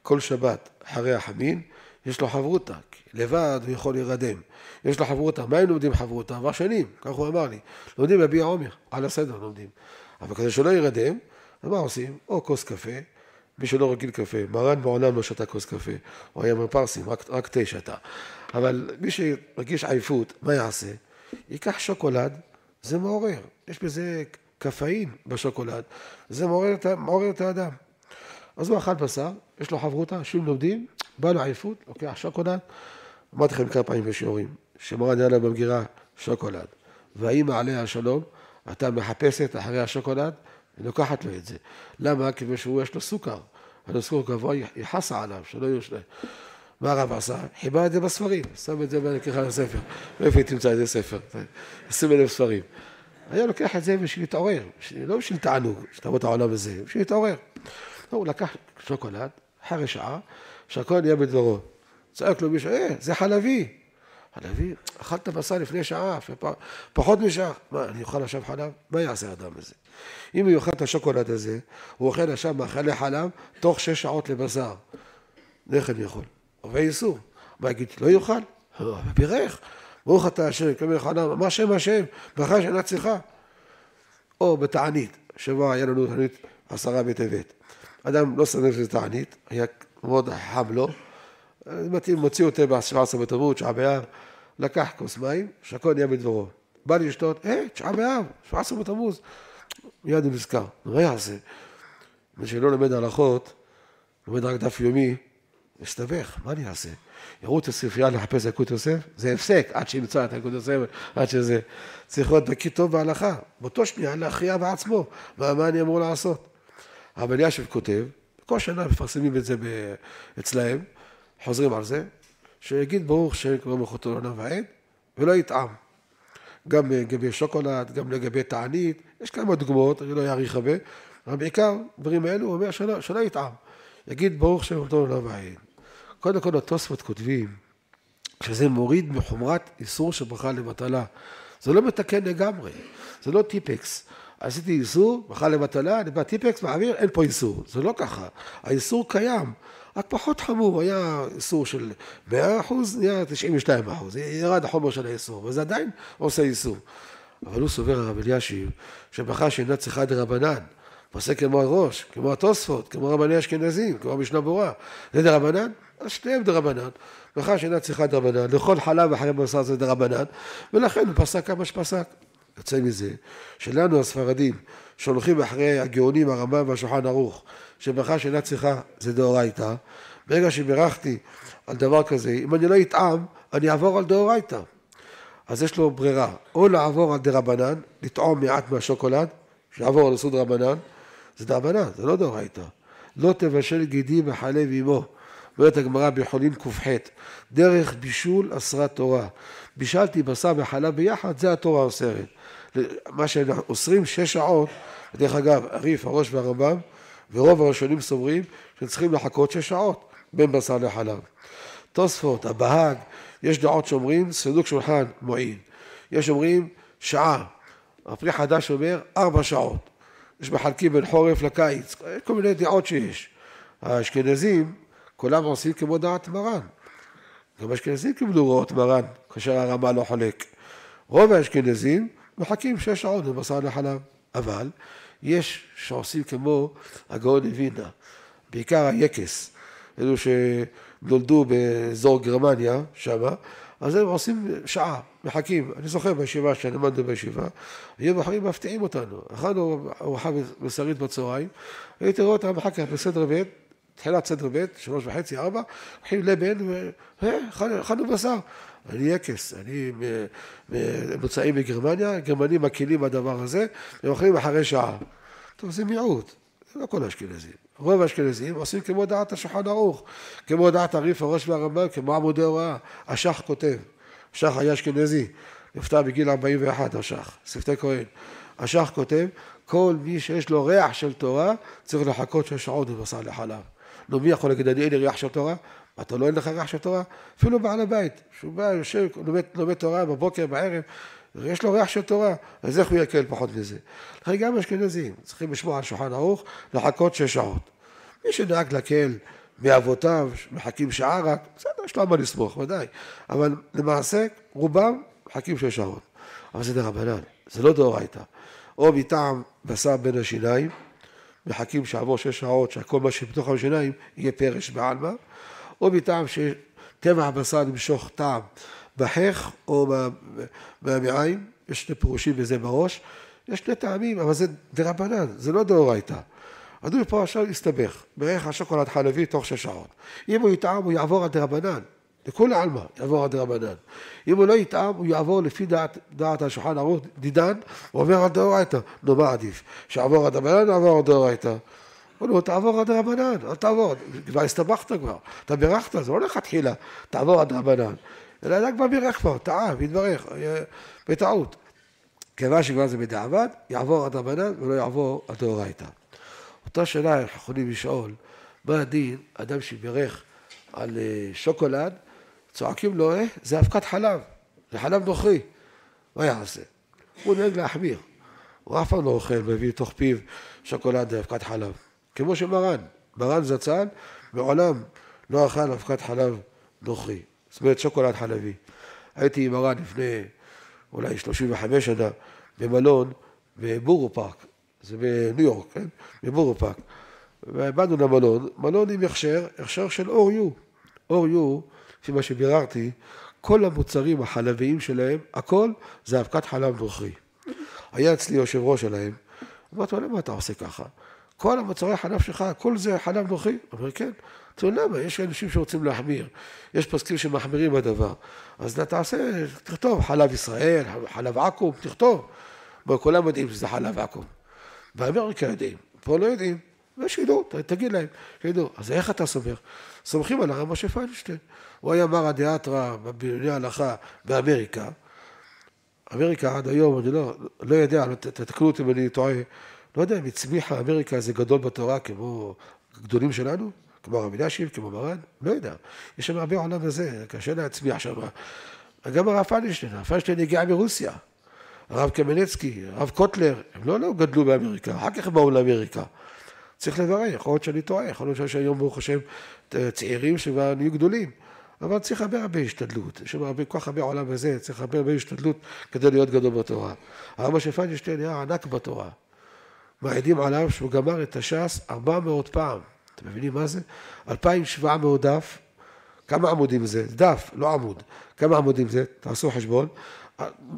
כל שבת אחרי החמין, יש לו חברותה, לבד הוא יכול להירדם. יש לו חברותא, מה הם לומדים חברותא? עבר שנים, כך הוא אמר לי. לומדים מביע עומר, על הסדר לומדים. אבל כדי שלא יירדם, אז מה עושים? או כוס קפה, מי שלא רגיל קפה, מרן בעולם לא שתה כוס קפה, הוא היה מפרסים, רק, רק תה שתה. אבל מי שמרגיש עייפות, מה יעשה? ייקח שוקולד, זה מעורר, יש בזה קפאין בשוקולד, זה מעורר, מעורר את האדם. אז הוא אכל בשר, יש לו חברותא, שוב לומדים, בא לו עייפות, לוקח שוקולד, אמרתי לכם כמה פעמים בשיעורים, שמורה נהנה במגירה שוקולד, והאימא עליה השלום, אתה מחפשת אחרי השוקולד, היא לוקחת לו את זה. למה? כיוון שהוא יש לו סוכר. הלא סוכר גבוה חסה עליו, שלא יהיו שני... מה הרב עשה? חיבה את זה בספרים, שם את זה בלקיחה לספר. מאיפה היא תמצא את זה ספר? עשרים אלף ספרים. היה לוקח את זה בשביל להתעורר, לא בשביל תענוג, שתעבור את העולם הזה, בשביל להתעורר. הוא לקח שוקולד, אחרי שעה, שהכל נהיה בדברו. צעק לו מישהו, אה, זה חלבי. חלבי? אכלת בשר לפני שעה, פחות משעה. מה, אני אוכל עכשיו חלב? מה יעשה האדם הזה? אם הוא יאכל את השוקולד הזה, הוא אוכל עכשיו מאכלי חלב תוך שש שעות לבשר. איך אני יכול? עובד איסור. מה יגיד, לא יאכל? לא, בירך. ברוך אתה השם, יקבל חלב, מה שם השם? ברכה שאינה צריכה. או בתענית, שבוע היה לנו תענית עשרה בטבת. אדם לא סתם שזה תענית, היה מאוד חם לו. מוציא אותה ב-17 בתמוז, שעה באב, לקח כוס מים, שהכל נהיה בדברו. בא לי לשתות, אה, תשעה באב, 17 בתמוז. מיד הוא נזכר, מה יעשה? מי שלא לומד הלכות, לומד רק דף יומי, מסתבך, מה אני אעשה? ירוץ לספרייה לחפש את הכות יוסף, זה הפסק עד שימצא את הכות יוסף, עד שזה. צריך להיות בקיא טוב בהלכה. באותו שנייה להכריע בעצמו, מה, מה אני אמור לעשות? אבל ישב כותב, כל שנה מפרסמים את זה ב... אצלהם, חוזרים על זה, שיגיד ברוך שם קורא מלכותו לעולם ועד, ולא יטעם. גם לגבי אה, שוקולד, גם לגבי תענית, יש כמה דוגמאות, אני לא אאריך הרבה, אבל בעיקר דברים האלו הוא אומר שלא, שלא יטעם. יגיד ברוך שם מלכותו לעולם ועד. קודם כל התוספות כותבים שזה מוריד מחומרת איסור של ברכה לבטלה. זה לא מתקן לגמרי, זה לא טיפקס. עשיתי איסור, ברכה לבטלה, אני בא טיפקס, מעביר, אין פה איסור. זה לא ככה. האיסור קיים. רק פחות חמור, היה איסור של 100%, אחוז, נהיה 92%, אחוז, ירד החומר של האיסור, וזה עדיין עושה איסור. אבל הוא סובר הרב אלישיב, שמחר שאינה צריכה דרבנן, ועושה כמו הראש, כמו התוספות, כמו רבני אשכנזים, כמו המשנה ברורה, זה דרבנן? אז שניהם דרבנן. מאחר שאינה צריכה דרבנן, לאכול חלב אחרי בשר זה דרבנן, ולכן הוא פסק כמה שפסק. יוצא מזה שלנו הספרדים שהולכים אחרי הגאונים הרמב"ם והשולחן ערוך, שברכה שאינה צריכה זה דאורייתא, ברגע שבירכתי על דבר כזה, אם אני לא אטעם, אני אעבור על דאורייתא. אז יש לו ברירה, או לעבור על דרבנן, לטעום מעט מהשוקולד, שיעבור על יסוד רבנן, זה דרבנן, זה לא דאורייתא. לא תבשל גידי בחלב עמו, אומרת הגמרא בחולין ק"ח, דרך בישול אסרה תורה. בישלתי בשר וחלב ביחד, זה התורה אוסרת. מה שאוסרים שש שעות, דרך אגב, הריף, הראש והרמב"ם, ורוב הראשונים סוברים שצריכים לחכות שש שעות בין בשר לחלב. תוספות, הבהג, יש דעות שאומרים סילוק שולחן מועיל. יש אומרים שעה. הפרי חדש אומר ארבע שעות. יש מחלקים בין חורף לקיץ, כל מיני דעות שיש. האשכנזים, כולם עושים כמו דעת מרן. גם האשכנזים קיבלו רעות מרן, כאשר הרמה לא חולק. רוב האשכנזים מחכים שש שעות בבשר לחלב. אבל יש שעושים כמו הגאון מווילנה, בעיקר היקס, אלו שנולדו באזור גרמניה, שמה, אז הם עושים שעה, מחכים. אני זוכר בישיבה, כשלימדנו בישיבה, היו מחרים מפתיעים אותנו. אכלנו ארוחה מוסרית בצהריים, הייתי רואה אותם אחר כך בסדר ב', תחילת סדר ב', שלוש וחצי, ארבע, הולכים לבן, ואכלנו אה, בשר. אני אקס, אני מוצאים מגרמניה, גרמנים מקהילים בדבר הזה, והם אוכלים אחרי שעה. טוב, זה מיעוט, זה לא כל האשכנזים. רוב האשכנזים עושים כמו דעת השולחן ערוך, כמו דעת הריף הראש והרמב"ם, כמו עמודי הוראה. השח כותב, השח היה אשכנזי, נפטר בגיל 41 השח, שפתי כהן. השח כותב, כל מי שיש לו ריח של תורה צריך לחכות שש שעות ובשר לחלב. נו, מי יכול להגיד, אני אין לי ריח של תורה? אתה לא אין לך ריח של תורה? אפילו בעל הבית, שהוא בא, יושב, לומד, לומד תורה בבוקר, בערב, יש לו ריח של תורה, אז איך הוא יקל פחות מזה? לכן גם אשכנזים צריכים לשמוע על שולחן ערוך, לחכות שש שעות. מי שנהג להקל מאבותיו, מחכים שעה רק, בסדר, יש לו מה לסמוך, ודאי. אבל למעשה, רובם מחכים שש שעות. אבל זה דרבנן, זה לא דאורייתא. או מטעם בשר בין השיניים, מחכים שעבור שש שעות, שכל מה שבתוך השיניים יהיה פרש בעלמא. או מטעם שטבע הבשר למשוך טעם בחך או במעיים, יש שני פירושים וזה בראש, יש שני טעמים, אבל זה דרבנן, זה לא דאורייתא. אז הוא פה עכשיו יסתבך, ברך השוקולד חלבי תוך שש שעות. אם הוא יטעם הוא יעבור עד רבנן, לכל עלמא יעבור עד רבנן. אם הוא לא יטעם, הוא יעבור לפי דעת, דעת השולחן ערוך, דידן, הוא אומר עד דאורייתא, נו מה עדיף? שיעבור עד רבנן או עד דאורייתא? אמרו לו, תעבור עד רבנן, אל לא, תעבור, כבר הסתבכת כבר, אתה בירכת, זה לא לכתחילה, תעבור עד רבנן, אלא אדם כבר בירך כבר, טעה, התברך, אה, בטעות. כיוון שכבר זה בדיעבד, יעבור עד רבנן ולא יעבור עד דאורייתא. אותה שאלה אנחנו יכולים לשאול, מה הדין, אדם שבירך על אה, שוקולד, צועקים לו, אה, זה אבקת חלב, זה חלב נוכרי, מה יעשה? הוא נוהג להחמיר, הוא אף פעם לא אוכל, מביא לתוך פיו שוקולד ואבקת חלב. כמו שמרן, מרן זצ"ל, מעולם לא אכל אבקת חלב נוכרי, זאת אומרת שוקולד חלבי. הייתי עם מרן לפני אולי 35 שנה במלון בבורו פארק, זה בניו יורק, כן? בבורו פארק. ובאנו למלון, מלון עם הכשר, הכשר של אור יו. אור יו, לפי מה שביררתי, כל המוצרים החלביים שלהם, הכל זה אבקת חלב נוכרי. היה אצלי יושב ראש שלהם, אמרתי לו, למה אתה עושה ככה? כל המוצרי החלב שלך, כל זה חלב נוחי. אומר, כן. אתה יודע למה? יש אנשים שרוצים להחמיר. יש פוסקים שמחמירים בדבר. אז תעשה, תכתוב חלב ישראל, חלב עכו"ם, תכתוב. כולם יודעים שזה חלב עכו"ם. באמריקה יודעים, פה לא יודעים. ושידעו, תגיד להם, שידעו. אז איך אתה סומך? סומכים על הרב משה פיינשטיין. הוא היה מרא דיאטרא בבנייני ההלכה באמריקה. אמריקה עד היום, אני לא, לא יודע, לא תתקנו אותי אם אני טועה, לא יודע אם הצמיחה אמריקה איזה גדול בתורה כמו גדולים שלנו, כמו הרב אלישיב, כמו מרן, לא יודע. יש שם הרבה עולם הזה, קשה להצמיח שם. גם הרב פיינשטיין, הרב פיינשטיין הגיע מרוסיה. הרב קמנצקי, הרב קוטלר, הם לא, לא גדלו באמריקה, אחר כך באו לאמריקה. צריך לברך, יכול להיות שאני טועה, יכול להיות שיש היום ברוך השם צעירים שכבר נהיו גדולים, אבל צריך הרבה הרבה השתדלות, יש שם הרבה, כל כך הרבה עולם הזה, צריך הרבה הרבה השתדלות כדי להיות גדול בתורה. הרב משה פיינשטיין היה ענק בתורה, מעידים עליו שהוא גמר את הש"ס 400 פעם. אתם מבינים מה זה? 2,700 דף, כמה עמודים זה? דף, לא עמוד. כמה עמודים זה? תעשו חשבון.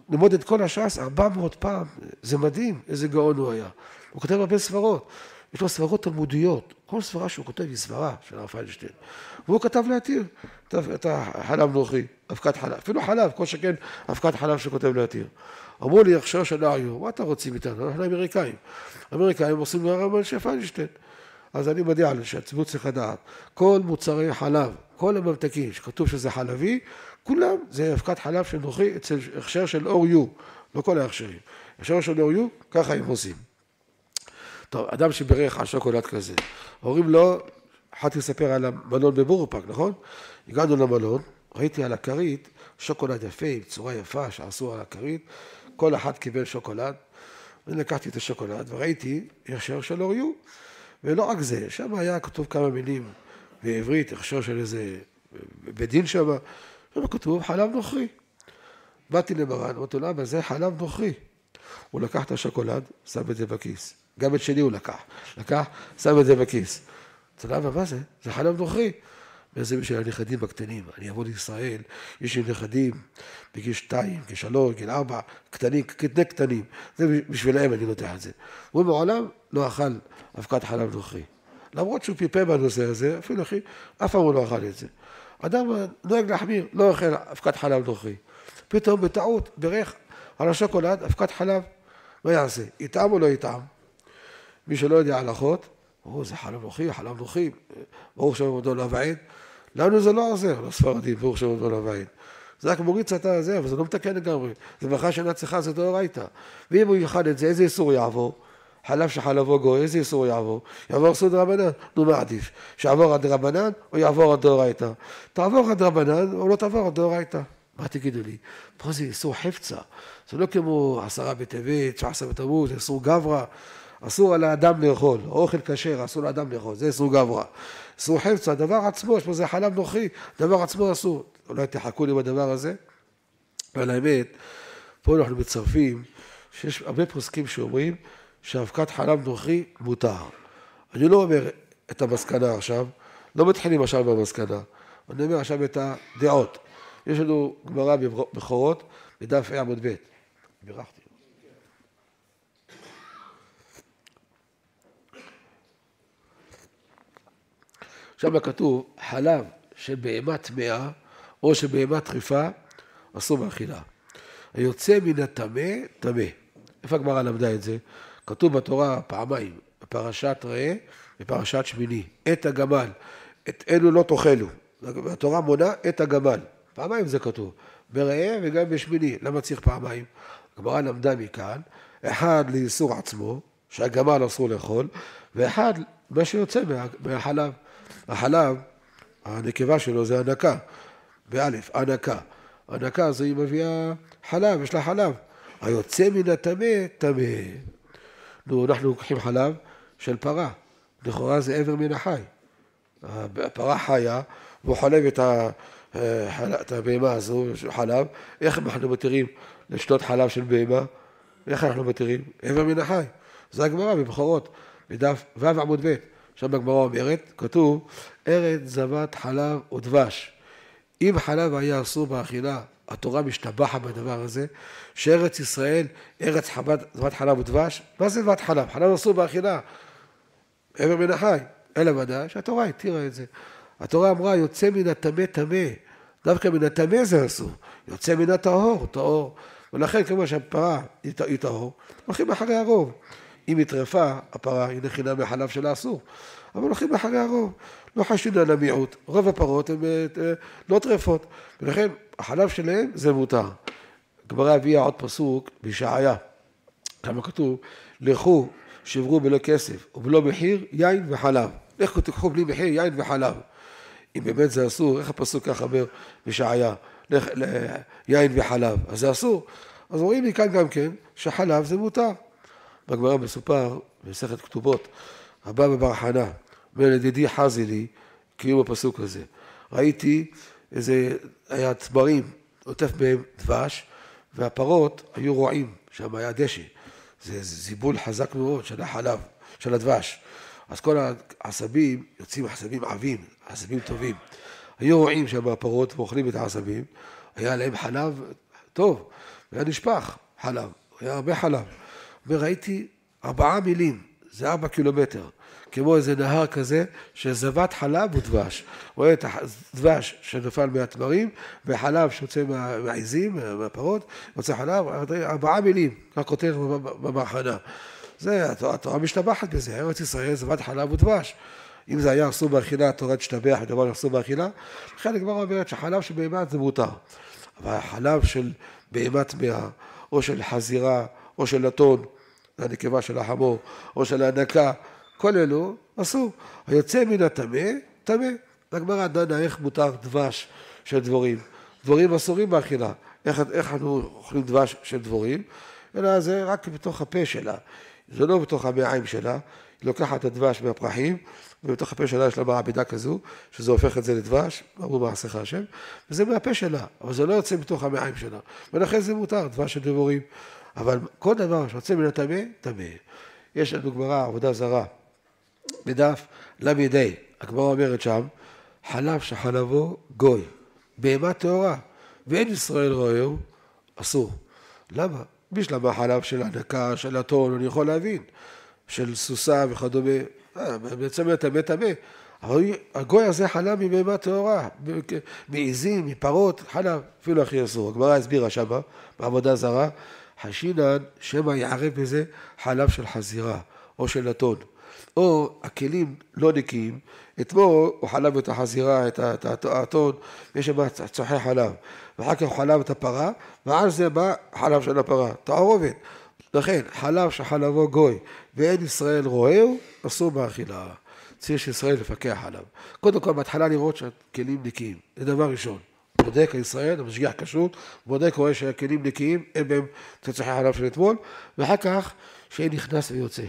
ללמוד את כל הש"ס 400 פעם, זה מדהים איזה גאון הוא היה. הוא כותב הרבה סברות. יש לו סברות תלמודיות, כל סברה שהוא כותב היא סברה של הרב פיינשטיין. והוא כתב להתיר את החלב נוחי, אבקת חלב, אפילו חלב, כל שכן אבקת חלב שכותב להתיר. אמרו לי עכשיו שנה היו, מה אתה רוצים איתנו? אנחנו אמריקאים. אמריקאים עושים הרב על שף איינשטיין. אז אני מודיע להם שהציבור צריך לדעת, כל מוצרי חלב, כל הממתקים שכתוב שזה חלבי, כולם זה אבקת חלב של נוחי אצל הכשר של אור יו, לא כל ההכשרים. הכשר של אור יו, ככה הם עושים. טוב, אדם שבירך על שוקולד כזה, אומרים לו, התחלתי לספר על המלון בבורפאק, נכון? הגענו למלון, ראיתי על הכרית שוקולד יפה עם צורה יפה שעשו על הכרית כל אחד קיבל שוקולד. אני לקחתי את השוקולד וראיתי הכשר של אוריו. ולא רק זה, שם היה כתוב כמה מילים בעברית, הכשר של איזה בית דין שם, שם כתוב חלב נוכרי. באתי למרן, אמרתי לו, אבא, זה חלב נוכרי. הוא לקח את השוקולד, שם את זה בכיס. גם את שני הוא לקח. לקח, שם את זה בכיס. אמרתי לו, אבא, מה זה? זה חלב נוכרי. וזה בשביל הנכדים הקטנים. אני אבוא לישראל, יש לי נכדים בגיל שתיים, גיל שלוש, גיל ארבע, קטנים, קטני קטנים. זה בשבילם אני נותן את זה. הוא מעולם לא אכל אבקת חלב נוכרי. למרות שהוא פיפה בנושא הזה, אפילו אחי, אף פעם הוא לא אכל את זה. אדם נוהג להחמיר, לא אוכל אבקת חלב נוכרי. פתאום בטעות בירך על השוקולד אבקת חלב, מה יעשה? יטעם או לא יטעם? מי שלא יודע הלכות, או, זה חלב נוכרי, חלב נוכרי, ברוך שם עמדו לעבד, לא לנו זה לא עוזר, לא לספרדים, ברוך שם עול הבית. זה רק מוריד קצת זה, אבל זה לא מתקן לגמרי. זה ברכה שאינה צריכה, זה דאורייתא. לא ואם הוא יאכל את זה, איזה איסור יעבור? חלב שחלבו גוי, איזה איסור יעבור? יעבור סוד רבנן, נו מה עדיף? שיעבור עד רבנן או יעבור עד דאורייתא? תעבור עד רבנן או לא תעבור עד דאורייתא. מה תגידו לי? פה זה איסור חפצה, זה לא כמו עשרה בטבת, תשע עשרה בתמוז, איסור גברא, אסור על האדם לאכול, אוכל כשר אסור לאדם לאכול, זה איסור גברא. אסור חפצה, הדבר עצמו, יש פה איזה חלב נוחי, הדבר עצמו אסור. אולי תחכו לי בדבר הזה. אבל האמת, פה אנחנו מצרפים שיש הרבה פוסקים שאומרים שאבקת חלב נוחי מותר. אני לא אומר את המסקנה עכשיו, לא מתחילים עכשיו במסקנה, אני אומר עכשיו את הדעות. יש לנו גמרא בבכורות, בדף ה עמוד ב', בירכתי. שם כתוב חלב של בהמה טמאה או של בהמה טריפה, אסור באכילה. היוצא מן הטמא, טמא. איפה הגמרא למדה את זה? כתוב בתורה פעמיים, בפרשת ראה ופרשת שמיני, את הגמל, את אלו לא תאכלו. התורה מונה את הגמל, פעמיים זה כתוב, בראה וגם בשמיני, למה צריך פעמיים? הגמרא למדה מכאן, אחד לאיסור עצמו, שהגמל אסור לאכול, ואחד מה שיוצא מהחלב. החלב, הנקבה שלו זה הנקה, באלף, הנקה. הנקה זה היא מביאה חלב, יש לה חלב. היוצא מן הטמא, טמא. נו, אנחנו לוקחים חלב של פרה. לכאורה זה עבר מן החי. הפרה חיה, והוא חולב את, אה, הבהמה הזו, חלב. איך אנחנו מתירים לשתות חלב של בהמה? איך אנחנו מתירים? עבר מן החי. זה הגמרא בבחורות, בדף ו' עמוד ב'. עכשיו בגמרא אומרת, כתוב, ארץ זבת חלב ודבש. אם חלב היה אסור באכילה, התורה משתבחה בדבר הזה, שארץ ישראל, ארץ חבת, זבת חלב ודבש, מה זה זבת חלב? חלב אסור באכילה, עבר מן החי, אלא ודאי שהתורה התירה את זה. התורה אמרה, יוצא מן הטמא טמא, דווקא מן הטמא זה אסור, יוצא מן הטהור, טהור, ולכן כמו שהפרה היא טהור, הולכים אחרי הרוב. אם היא טרפה, הפרה, היא נכינה מחלב של האסור. אבל הולכים אחרי הרוב, לא חשוד על המיעוט, רוב הפרות הן אה, אה, לא טרפות, ולכן החלב שלהן זה מותר. הגמרא הביאה עוד פסוק בישעיה, כמה כתוב, לכו שברו בלא כסף ובלא מחיר יין וחלב. לכו תיקחו בלי מחיר יין וחלב. אם באמת זה אסור, איך הפסוק ככה אומר בישעיה, יין וחלב, אז זה אסור. אז רואים מכאן גם כן שחלב זה מותר. בגמרא מסופר, במסכת כתובות, הבא בבר חנה, אומר לדידי חזי לי, קיום הפסוק הזה. ראיתי איזה, היה תמרים, עוטף בהם דבש, והפרות היו רועים, שם היה דשא. זה זיבול חזק מאוד של החלב, של הדבש. אז כל העשבים יוצאים עשבים עבים, עשבים טובים. היו רועים שם הפרות ואוכלים את העשבים, היה להם חלב טוב, היה נשפך חלב, היה הרבה חלב. וראיתי ארבעה מילים, זה ארבע קילומטר, כמו איזה נהר כזה שזבת חלב ודבש. רואה את הדבש שנפל מהתמרים, וחלב שיוצא מהעיזים, מהפרות, יוצא חלב, ארבעה מילים, כותב במחנה. זה, התורה משתבחת בזה, ארץ ישראל זבת חלב ודבש. אם זה היה אסור באכילה, התורה תשתבח ודבר לא אסור באכילה. לכן הגמרא אומרת שחלב של בהמה זה מותר. אבל החלב של בהמת טמאה, או של חזירה, או של אתון, הנקבה של החמור או של הנקה, כל אלו אסור. היוצא מן הטמא, טמא. הגמרא דנה איך מותר דבש של דבורים. דבורים אסורים באכילה. איך, איך אנחנו אוכלים דבש של דבורים? אלא זה רק בתוך הפה שלה. זה לא בתוך המעיים שלה. היא לוקחת את הדבש מהפרחים, ובתוך הפה שלה יש לה מעבידה כזו, שזה הופך את זה לדבש, אמרו מעשיך השם, וזה מהפה שלה, אבל זה לא יוצא מתוך המעיים שלה. ולכן זה מותר, דבש של דבורים. אבל כל דבר שרוצה מן הטמא, טמא. יש לנו גמרא, עבודה זרה, בדף ל"ה, הגמרא אומרת שם, חלב שחלבו גוי, בהמה טהורה, ואין ישראל רואהו, אסור. למה? בשלמה חלב של הנקה, של הטון, אני יכול להבין, של סוסה וכדומה, אה, בעצם הטמא טמא. אבל הגוי הזה חלב מבהמה טהורה, מעיזים, מפרות, חלב, אפילו הכי אסור. הגמרא הסבירה שמה, בעבודה זרה, חשינן, שמא יערב בזה חלב של חזירה או של נתון. או הכלים לא נקיים, אתמול הוא חלב את החזירה, את האתון, יש שם צוחי חלב, ואחר כך הוא חלב את הפרה, ועל זה בא חלב של הפרה, תערובת. לכן, חלב שחלבו גוי ואין ישראל רועהו, אסור באכילה. צריך שישראל לפקח עליו. קודם כל, בהתחלה לראות שהכלים נקיים, זה דבר ראשון. בודק הישראל, המשגיח כשרות, בודק, רואה שהכלים נקיים, אין בהם תצחי חלב של אתמול, ואחר כך שיהיה נכנס ויוצא,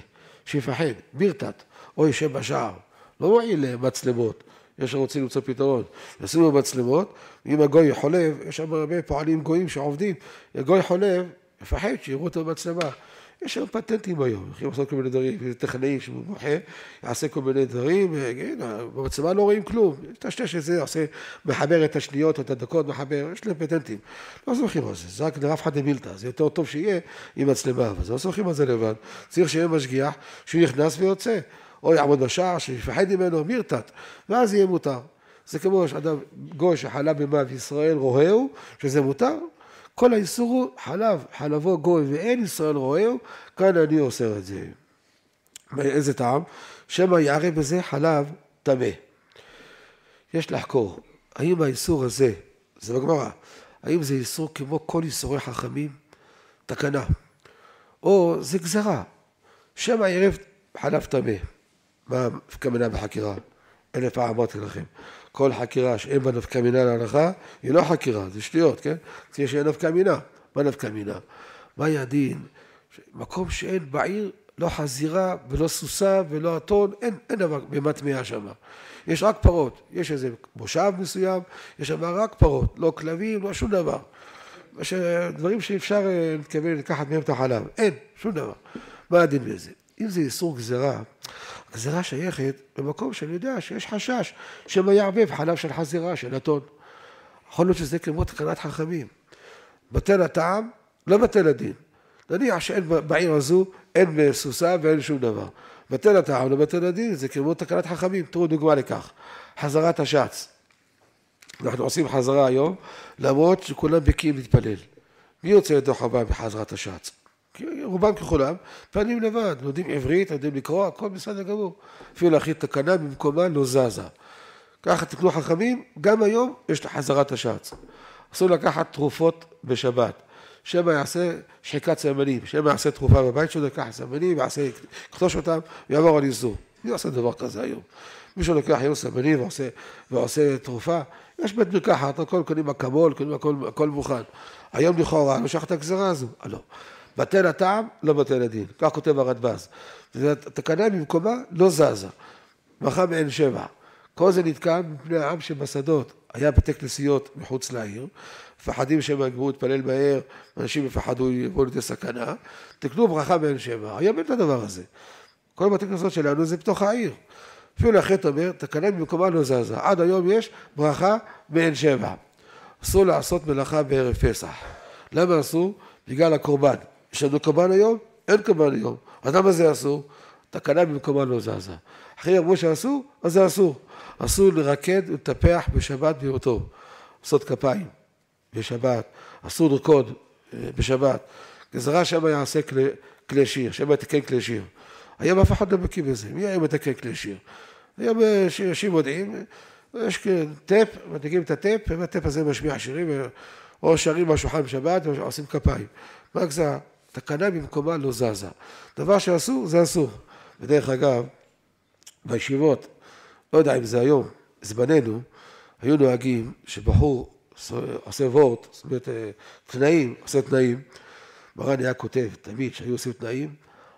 שיפחד, מירתת, או יושב בשער. לא מועיל מצלמות, יש רוצים למצוא פתרון. יעשו לו מצלמות, ואם הגוי חולב, יש שם הרבה פועלים גויים שעובדים, הגוי חולב, יפחד שיראו אותו במצלמה. יש היום פטנטים היום, יכולים לעשות כל מיני דברים, טכנאי שמומחה, יעשה כל מיני דברים, אה, במצלמה לא רואים כלום, טשטש את זה, עושה, מחבר את השניות את הדקות, מחבר, יש להם פטנטים. לא סומכים על זה, זה רק לרף חד מילתא, זה יותר טוב שיהיה עם מצלמה, אבל לא סומכים על זה לבד, צריך שיהיה משגיח, שהוא נכנס ויוצא, או יעמוד בשער, שיפחד ממנו, מירתת, ואז יהיה מותר. זה כמו שאדם, גוי שחלה במה וישראל רואהו, שזה מותר, כל האיסור הוא חלב, חלבו גוי ואין ישראל רועהו, כאן אני אוסר את זה. איזה טעם? שמא יערה בזה חלב טמא. יש לחקור, האם האיסור הזה, זה בגמרא, האם זה איסור כמו כל איסורי חכמים? תקנה. או זה גזרה, שמא יערב חלב טמא. מה הכוונה בחקירה? אלף פעם אמרתי לכם. כל חקירה שאין בה נפקא מינה להלכה, היא לא חקירה, זה שטויות, כן? צריך שיהיה נפקא מינה. מה נפקא מינה? מהי הדין? מקום שאין בעיר, לא חזירה ולא סוסה ולא אתון, אין, אין דבר במטמיה שם. יש רק פרות, יש איזה מושב מסוים, יש שם רק פרות, לא כלבים, לא שום דבר. דברים שאפשר להתכוון אה, לקחת מהם את החלב, אין, שום דבר. מה הדין בזה? אם זה איסור גזירה, הגזירה שייכת במקום שאני יודע שיש חשש שמא יערבב חלב של חזירה, של אתון. יכול להיות שזה כמו תקנת חכמים. בטל הטעם, לא בטל הדין. נניח שאין בעיר הזו, אין סוסה ואין שום דבר. בטל הטעם, לא בטל הדין, זה כמו תקנת חכמים. תראו דוגמה לכך. חזרת השץ. אנחנו עושים חזרה היום, למרות שכולם בקיאים להתפלל. מי יוצא לתוך הבא בחזרת השץ? רובם ככולם, פנים לבד, יודעים עברית, יודעים לקרוא, הכל בסדר גמור. אפילו להכין תקנה במקומה לא זזה. ככה תקנו חכמים, גם היום יש לחזרת השעץ. אסור לקחת תרופות בשבת. שמא יעשה שחיקת סמנים, שמא יעשה תרופה בבית שלו, יקח סמנים, יעשה, יכתוש אותם ויעבור על איזור. מי עושה דבר כזה היום? מישהו לוקח היום סמנים ועושה, ועושה תרופה, יש בית מרקחת, הכל קונים אקמול, קונים הכל, הכל מוכן. היום לכאורה לא את הגזרה הזו. אה, לא. בטל הטעם, לא בטל הדין. כך כותב הרדב"ז. התקנה במקומה לא זזה. מחם מעין שבע. כל זה נתקע מפני העם שבשדות. היה בתי כנסיות מחוץ לעיר, מפחדים שמא יגמרו להתפלל מהר, אנשים יפחדו, יבואו לידי סכנה. תקנו ברכה מעין שבע. היה באמת הדבר הזה. כל בתי כנסיות שלנו זה בתוך העיר. אפילו החטא אומר, תקנה במקומה לא זזה. עד היום יש ברכה מעין שבע. אסור לעשות מלאכה בערב פסח. למה אסור? בגלל הקורבן. יש לנו קב"ן היום? אין קב"ן היום. אז למה זה אסור? תקנה במקומה לא זזה. אחרי אמרו שאסור, אז זה אסור. אסור לרקד ולטפח בשבת בהיותו. לעשות כפיים בשבת, אסור לרקוד אה, בשבת. גזרה שמה יעשה כלי, כלי שיר, שמה יתקן כלי שיר. היום אף אחד לא מכיר בזה, מי היום מתקן כלי שיר? היום אה, שירים מודיעים, אה, יש טאפ, מדליקים את הטאפ, והטאפ הזה משמיע שירים, או שרים על שולחן בשבת, ועושים כפיים. מה הגזרה? תקנה במקומה לא זזה. דבר שאסור, זה אסור. ודרך אגב, בישיבות, לא יודע אם זה היום, זמננו, היו נוהגים שבחור עושה וורט, זאת אומרת אה, תנאים, עושה תנאים, מרן היה כותב, תמיד כשהיו עושים תנאים,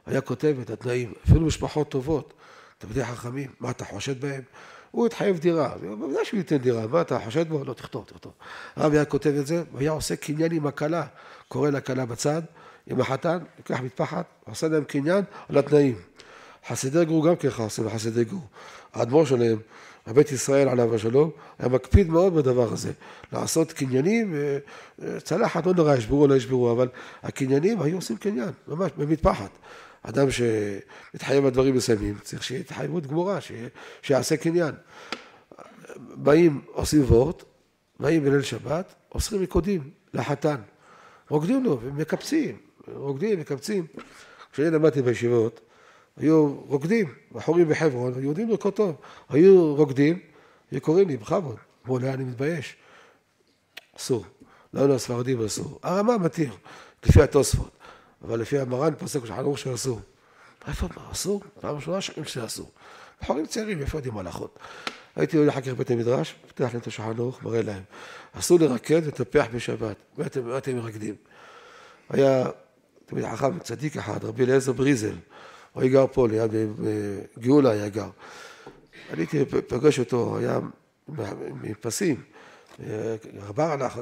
היה כותב את התנאים, אפילו משפחות טובות, תלמידי חכמים, מה אתה חושד בהם? הוא התחייב דירה, בוודאי שהוא ייתן דירה, מה אתה חושד בו? לא, תכתוב, תכתוב. הרב היה כותב את זה, והיה עושה קניין עם הכלה, קורא לכלה בצד, עם החתן, לוקח מטפחת, עושה להם קניין על התנאים. חסידי גור גם ככה כן עושים חסידי גור. האדמו"ר שלהם, הבית ישראל עליו השלום, היה מקפיד מאוד בדבר הזה. לעשות קניינים, אה, אה, צלחת, לא נורא ישברו או לא ישברו, אבל הקניינים היו עושים קניין, ממש במטפחת. אדם שמתחייב על דברים מסוימים, צריך שיהיה התחייבות גמורה, שיעשה קניין. באים, עושים וורט, באים בליל שבת, אוסרים ריקודים לחתן. רוקדים לו ומקפצים. רוקדים, מקבצים. כשאני למדתי בישיבות, היו רוקדים, בחורים בחברון, היו יודעים לרקוד טוב, היו רוקדים, היו קוראים לי, בכבוד, ואולי אני מתבייש. אסור, לנו לא, הספרדים לא, אסור. הרמה מתיר, לפי התוספות, אבל לפי המרן פוסק של חנוך שאסור. איפה מה, אסור? פעם ראשונה שקרים שאסור. בחורים צעירים, איפה יודעים הלכות? הייתי הולך אחר כך לבית המדרש, פותח להם את השולחן ערוך, מראה להם. אסור לרקד ולטפח בשבת. מה אתם מרקדים? היה תמיד חכם, צדיק אחד, רבי אליעזר בריזל, הוא היה גר פה ליד, בגאולה אה, אה, היה גר. אני הייתי פגש אותו, היה מפסים, אה, רבר הלך,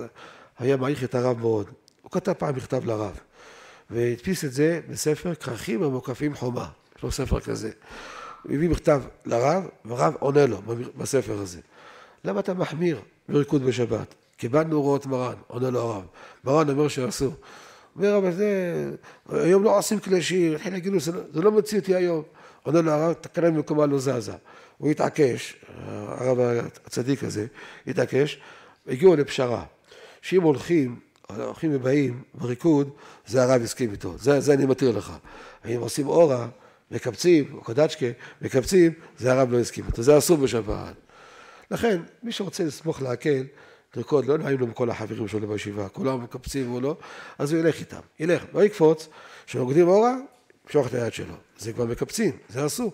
היה מעריך את הרב מאוד. הוא כתב פעם מכתב לרב, והדפיס את זה בספר כרכים המוקפים חומה, יש לא לו ספר כזה. הוא הביא מכתב לרב, והרב עונה לו בספר הזה. למה אתה מחמיר בריקוד בשבת? קיבלנו הוראות מרן, עונה לו הרב. מרן אומר שאסור. אומר, אבל זה, היום לא עושים כלי שיר, התחיל להגיד לו, זה לא, לא אותי היום. עונה לו הרב, תקנה במקומה לא זזה. הוא התעקש, הרב הצדיק הזה, התעקש, הגיעו לפשרה, שאם הולכים, הולכים ובאים בריקוד, זה הרב הסכים איתו, זה, זה אני מתיר לך. אם עושים אורה, מקבצים, או קדצ'קה, מקבצים, זה הרב לא הסכים איתו, זה אסור בשבת. לכן, מי שרוצה לסמוך להקל, דקות, לא נעים לו בכל החברים שלו בישיבה, כולם מקפצים או לא, אז הוא ילך איתם, ילך, לא יקפוץ, כשנוגדים אורה, ימשוך את היד שלו, זה כבר מקפצים, זה אסור,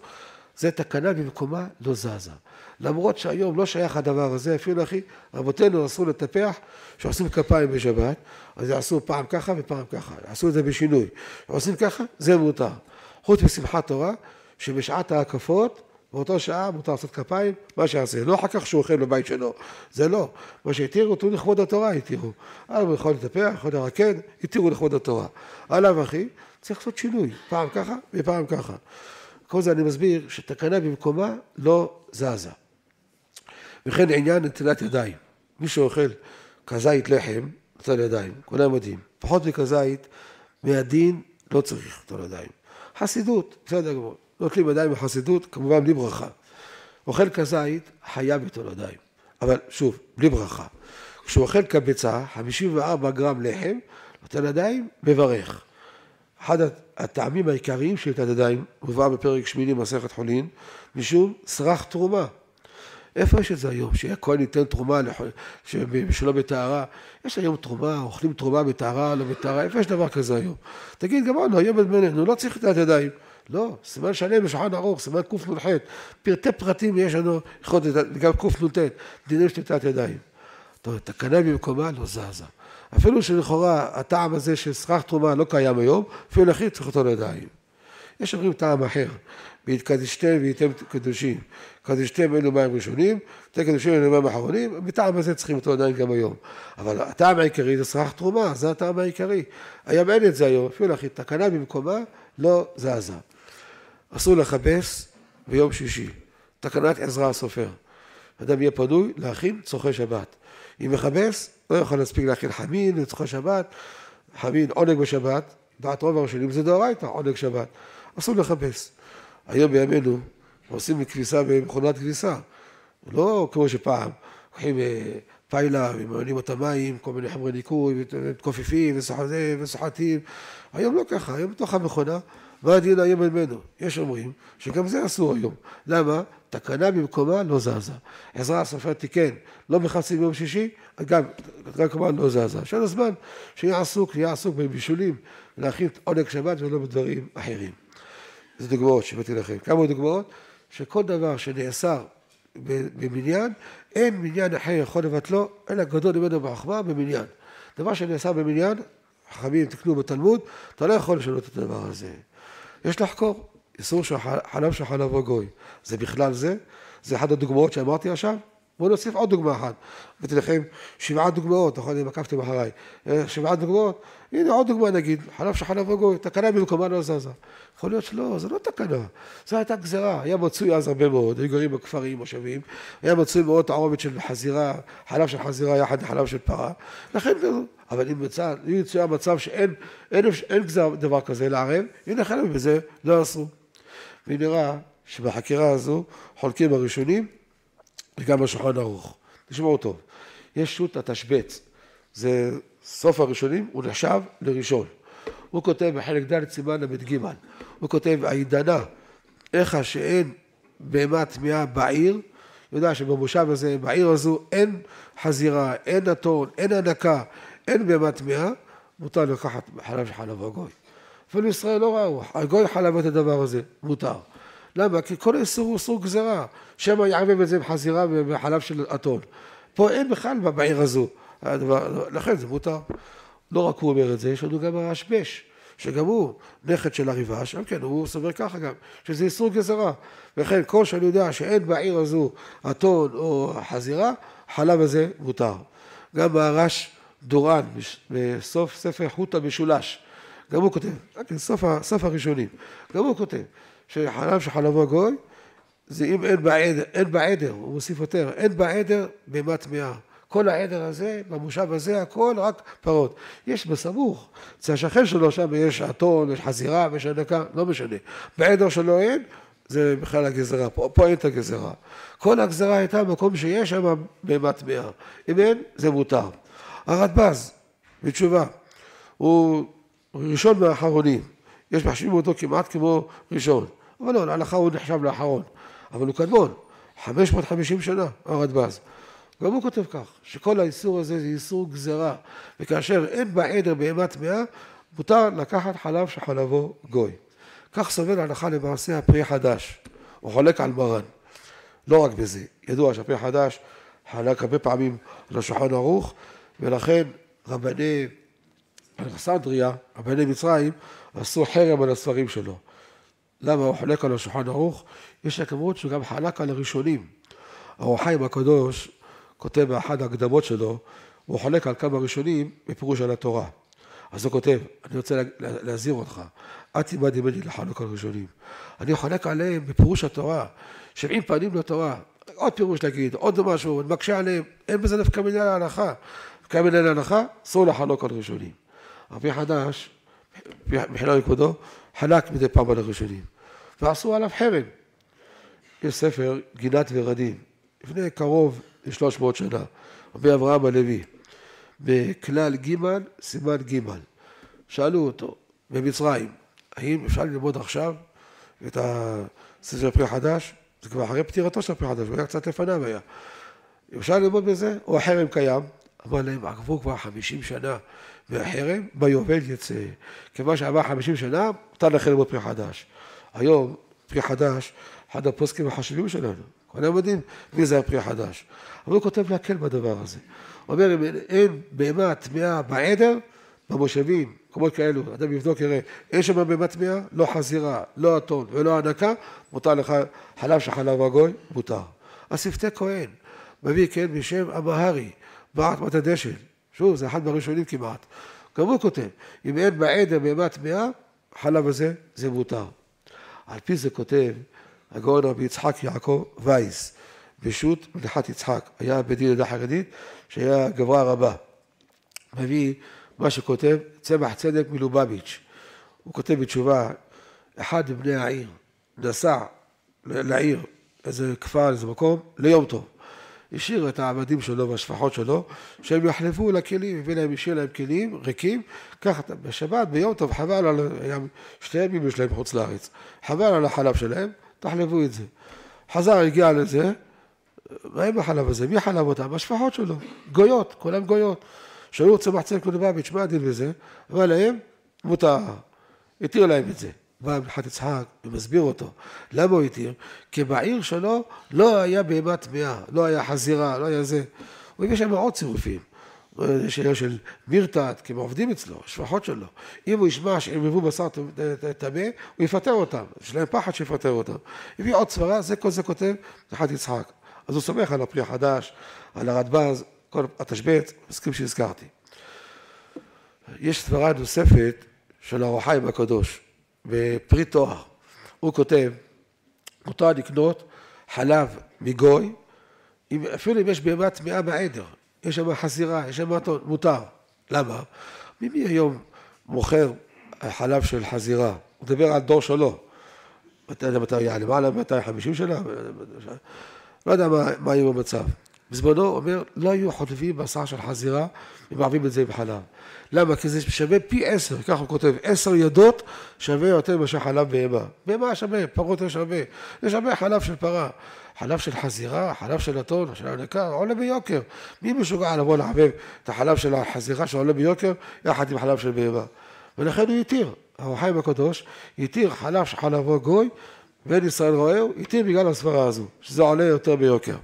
זה תקנה במקומה לא זזה, למרות שהיום לא שייך הדבר הזה, אפילו אחי, רבותינו אסור לטפח, שעושים כפיים בשבת, אז יעשו פעם ככה ופעם ככה, יעשו את זה בשינוי, עושים ככה, זה מותר, חוץ משמחת תורה, שבשעת ההקפות באותו שעה מותר לעשות כפיים, מה שיעשה, לא אחר כך שהוא אוכל בבית שלו, זה לא. מה שהתירו, תראו לכבוד התורה, התירו. עליו הוא יכול לטפח, יכול לרקד, התירו לכבוד התורה. עליו אחי, צריך לעשות שינוי, פעם ככה ופעם ככה. כל זה אני מסביר שתקנה במקומה לא זזה. וכן עניין נטילת ידיים. מי שאוכל כזית לחם, נטל ידיים, כולם יודעים. פחות מכזית, מהדין לא צריך נטול ידיים. חסידות, בסדר גמור. נוטלים לי בידיים בחסידות, כמובן בלי ברכה. אוכל כזית, חייב בתולדיים. אבל שוב, בלי ברכה. כשהוא אוכל קבצה, 54 גרם לחם, ידיים, מברך. אחד הטעמים העיקריים של ידיים מובא בפרק שמיני מסכת חולין, משום סרח תרומה. איפה יש את זה היום? שהכהן ייתן תרומה שלא בטהרה? יש היום תרומה, אוכלים תרומה בטהרה, לא בטהרה, איפה יש דבר כזה היום? תגיד, גמרנו, היום בזמננו, לא צריך את ידיים. לא, סימן שלם בשולחן ערוך, סימן קנ"ח, פרטי פרטים יש לנו, יכול להיות גם קנ"ט, דיני שליטת ידיים. טוב, תקנה במקומה לא זזה. אפילו שלכאורה הטעם הזה של סכך תרומה לא קיים היום, אפילו להכין צריך אותו לידיים. יש אומרים טעם אחר, והתקדישתם וייתם קדושים. קדישתם אלו מים ראשונים, ויתם קדושים אלו מים אחרונים, מטעם הזה צריכים אותו עדיין גם היום. אבל הטעם העיקרי זה סכך תרומה, זה הטעם העיקרי. היום אין את זה היום, אפילו להכין תקנה במקומה לא זזה. אסור לכבס ביום שישי. תקנת עזרא הסופר. אדם יהיה פנוי להכין צורכי שבת. אם מכבס, לא יכול להספיק להכין חמין לצורכי שבת, חמין עונג בשבת, דעת רוב הראשונים זה דאורייתא, עונג שבת. אסור לכבס. היום בימינו עושים כביסה במכונת כביסה. לא כמו שפעם, לוקחים אה, פיילה ומעלים אותה מים, כל מיני חברי ניקוי, מתכופפים וסוחטים. היום לא ככה, היום בתוך המכונה. והדין היום ממנו. יש אומרים שגם זה אסור היום. למה? תקנה במקומה לא זזה. עזרא הסופר תיקן, לא מחצי ביום שישי, גם תקנה במקומה לא זזה. שאין הזמן שיהיה עסוק, יהיה עסוק בבישולים, להכין עונג שבת ולא בדברים אחרים. זה דוגמאות שבאתי לכם. כמה דוגמאות? שכל דבר שנאסר במניין, אין מניין אחר יכול לבטלו, אלא גדול ממנו בחוכמה במניין. דבר שנאסר במניין, חכמים תקנו בתלמוד, אתה לא יכול לשנות את הדבר הזה. יש לחקור. איסור חלב שחלבו גוי. זה בכלל זה, זה אחת הדוגמאות שאמרתי עכשיו. בואו נוסיף עוד דוגמה אחת. הבאתי לכם שבעה דוגמאות, נכון? אם עקבתם אחריי. אה, שבעה דוגמאות. הנה עוד דוגמה נגיד, חלב שחלב הגוי, תקנה במקומה לא זזה. יכול להיות שלא, זה לא תקנה, זו הייתה גזירה. היה מצוי אז הרבה מאוד, היו גרים בכפרים, מושבים, היה מצוי מאוד תערובת של חזירה, חלב של חזירה יחד עם חלב של פרה. לכן אבל אם יצוין מצב שאין אין, אין אין כזה דבר כזה לערב, הנה חלק מזה לא אסור. ונראה שבחקירה הזו חולקים הראשונים וגם השולחן ערוך. תשמעו טוב, יש שו"ת התשבץ, זה סוף הראשונים, הוא נחשב לראשון. הוא כותב בחלק ד' סימן ל"ג, הוא כותב העידנה, איך שאין בהמה טמאה בעיר, יודע שבמושב הזה, בעיר הזו, אין חזירה, אין אתון, אין הנקה, אין בהמה טמאה, מותר לקחת חלב שחלב הגוי. אפילו ישראל לא ראו, הגוי חלב את הדבר הזה, מותר. למה? כי כל איסור הוא איסור גזירה, שמא יערבב את זה עם חזירה וחלב של אתון. פה אין בכלל בעיר הזו. הדבר, לכן זה מותר. לא רק הוא אומר את זה, יש לנו גם הרשבש, שגם הוא נכד של הריבש, אבל כן, הוא סובר ככה גם, שזה איסור גזרה. וכן, כל שאני יודע שאין בעיר הזו אתון או חזירה, החלב הזה מותר. גם הרש דורן, בסוף ספר חוט המשולש, גם הוא כותב, סוף, סוף הראשונים, גם הוא כותב, שחלב שחלבו גוי, זה אם אין בעדר, אין בעדר, הוא מוסיף יותר, אין בעדר בהמה טמאה. כל העדר הזה, במושב הזה, הכל רק פרות. יש בסמוך, אצל השכן שלו שם יש אתון, יש חזירה, יש הנקה, לא משנה. בעדר שלו אין, זה בכלל הגזרה, פה, פה אין את הגזרה. כל הגזרה הייתה במקום שיש שם בהמה טמאה. אם אין, זה מותר. הרדב"ז, בתשובה, הוא ראשון מהאחרונים, יש מחשבים אותו כמעט כמו ראשון, אבל לא, להלכה הוא נחשב לאחרון, אבל הוא קדמון, 550 שנה הרדב"ז. גם הוא כותב כך, שכל האיסור הזה זה איסור גזרה, וכאשר אין בעדר בהמה טמאה, מותר לקחת חלב שחלבו גוי. כך סובל הלכה למעשה הפרי חדש הוא חולק על מרן. לא רק בזה, ידוע שהפרי חדש חלק הרבה פעמים על השולחן ערוך, ולכן רבני אלכסנדריה, רבני מצרים, עשו חרם על הספרים שלו. למה הוא חולק על השולחן ערוך? יש הכבוד שהוא גם חלק על הראשונים. אור הקדוש כותב באחד ההקדמות שלו, הוא חולק על כמה ראשונים בפירוש על התורה. אז הוא כותב, אני רוצה להזהיר אותך, אל תלמד ממני לחלוק על ראשונים. אני חולק עליהם בפירוש התורה, שבעים פנים לתורה, עוד פירוש להגיד, עוד משהו, אני מקשה עליהם, אין בזה דווקא מיני להלכה. מקבל אל הלכה, אסור לחלוק על ראשונים. רבי חדש, בחילה לכבודו, חלק מדי פעם על הראשונים, ועשו עליו חרם. יש ספר, גינת ורדים, לפני קרוב ל-300 שנה, רבי אברהם הלוי, בכלל ג', סימן ג', שאלו אותו, במצרים, האם אפשר ללמוד עכשיו את הספר פרי חדש? זה כבר אחרי פטירתו של פרי חדש, הוא היה קצת לפניו היה. אפשר ללמוד מזה, או החרם קיים, אבל הם עקבו כבר חמישים שנה מהחרם, ביובל יצא. כיוון שעבר חמישים שנה, מותר לכם ללמוד פרי חדש. היום, פרי חדש, אחד הפוסקים החשובים שלנו, כל יודעים מי זה הפרי החדש. אבל הוא כותב להקל בדבר הזה. הוא אומר, אם אין בהמה טמאה בעדר, במושבים, מקומות כאלו, אדם יבדוק, יראה, אין שם בהמה טמאה, לא חזירה, לא אתון ולא הנקה, מותר לך חלב של חלב הגוי, מותר. אז שפתי כהן, מביא כהן בשם אמהרי, בעט מת הדשן. שוב, זה אחד מהראשונים כמעט. גם הוא כותב, אם אין בעדר בהמה טמאה, החלב הזה זה מותר. על פי זה כותב הגאון רבי יצחק יעקב וייס, בשו"ת מנחת יצחק, היה בית דין עדה חרדית, שהיה גברה רבה. מביא מה שכותב צמח צדק מלובביץ'. הוא כותב בתשובה, אחד מבני העיר נסע לעיר, איזה כפר, איזה מקום, ליום טוב. השאיר את העבדים שלו והשפחות שלו, שהם יחלפו לכלים, הביא להם, השאיר להם כלים ריקים, ככה בשבת, ביום טוב, חבל על, שתי ימים יש להם חוץ לארץ, חבל על החלב שלהם, תחלבו את זה. חזר, הגיע לזה, מה עם החלב הזה? מי חלב אותם? השפחות שלו, גויות, כולם גויות. שאלו צמח צדק ולבביץ', מה הדין בזה? אבל להם מותר, התיר להם את זה. בא בהלכת יצחק ומסביר אותו. למה הוא התיר? כי בעיר שלו לא היה בהמה טמאה, לא היה חזירה, לא היה זה. הוא הביא שם עוד צירופים. יש עניין של מרתעת, כי הם עובדים אצלו, שפחות שלו. אם הוא ישמע שהם שערבבו בשר טמא, הוא יפטר אותם. יש להם פחד שיפטר אותם. הביא עוד סברה, זה כל זה כותב, הלכת יצחק. אז הוא סומך על הפרי החדש, על הרדב"ז, כל התשבץ, מסכים שהזכרתי. יש סברה נוספת של ארוחיים הקדוש. בפרי תואר. הוא כותב, מותר לקנות חלב מגוי, אפילו אם יש בהמה טמאה בעדר, יש שם חזירה, יש שם אתון, מותר. למה? ממי היום מוכר חלב של חזירה? הוא מדבר על דור שלו. אתה מתי, מתי היה למעלה, 250 שנה? לא יודע מה, מה יהיה במצב. בזמנו אומר, לא היו חוטבים בשר של חזירה ומערבים את זה עם חלב. למה? כי זה שווה פי עשר, כך הוא כותב, עשר ידות שווה יותר מאשר חלב בהמה. בהמה שווה, פרות יש הרבה, יש הרבה חלב של פרה. חלב של חזירה, חלב של אתון, של הנקה, עולה ביוקר. מי משוגע לבוא לחבב את החלב של החזירה שעולה ביוקר, יחד עם חלב של בהמה. ולכן הוא התיר, הרוחיים הקדוש, התיר חלב שחלבו גוי, בן ישראל רואהו, התיר בגלל הסברה הזו, שזה עולה יותר ביוקר.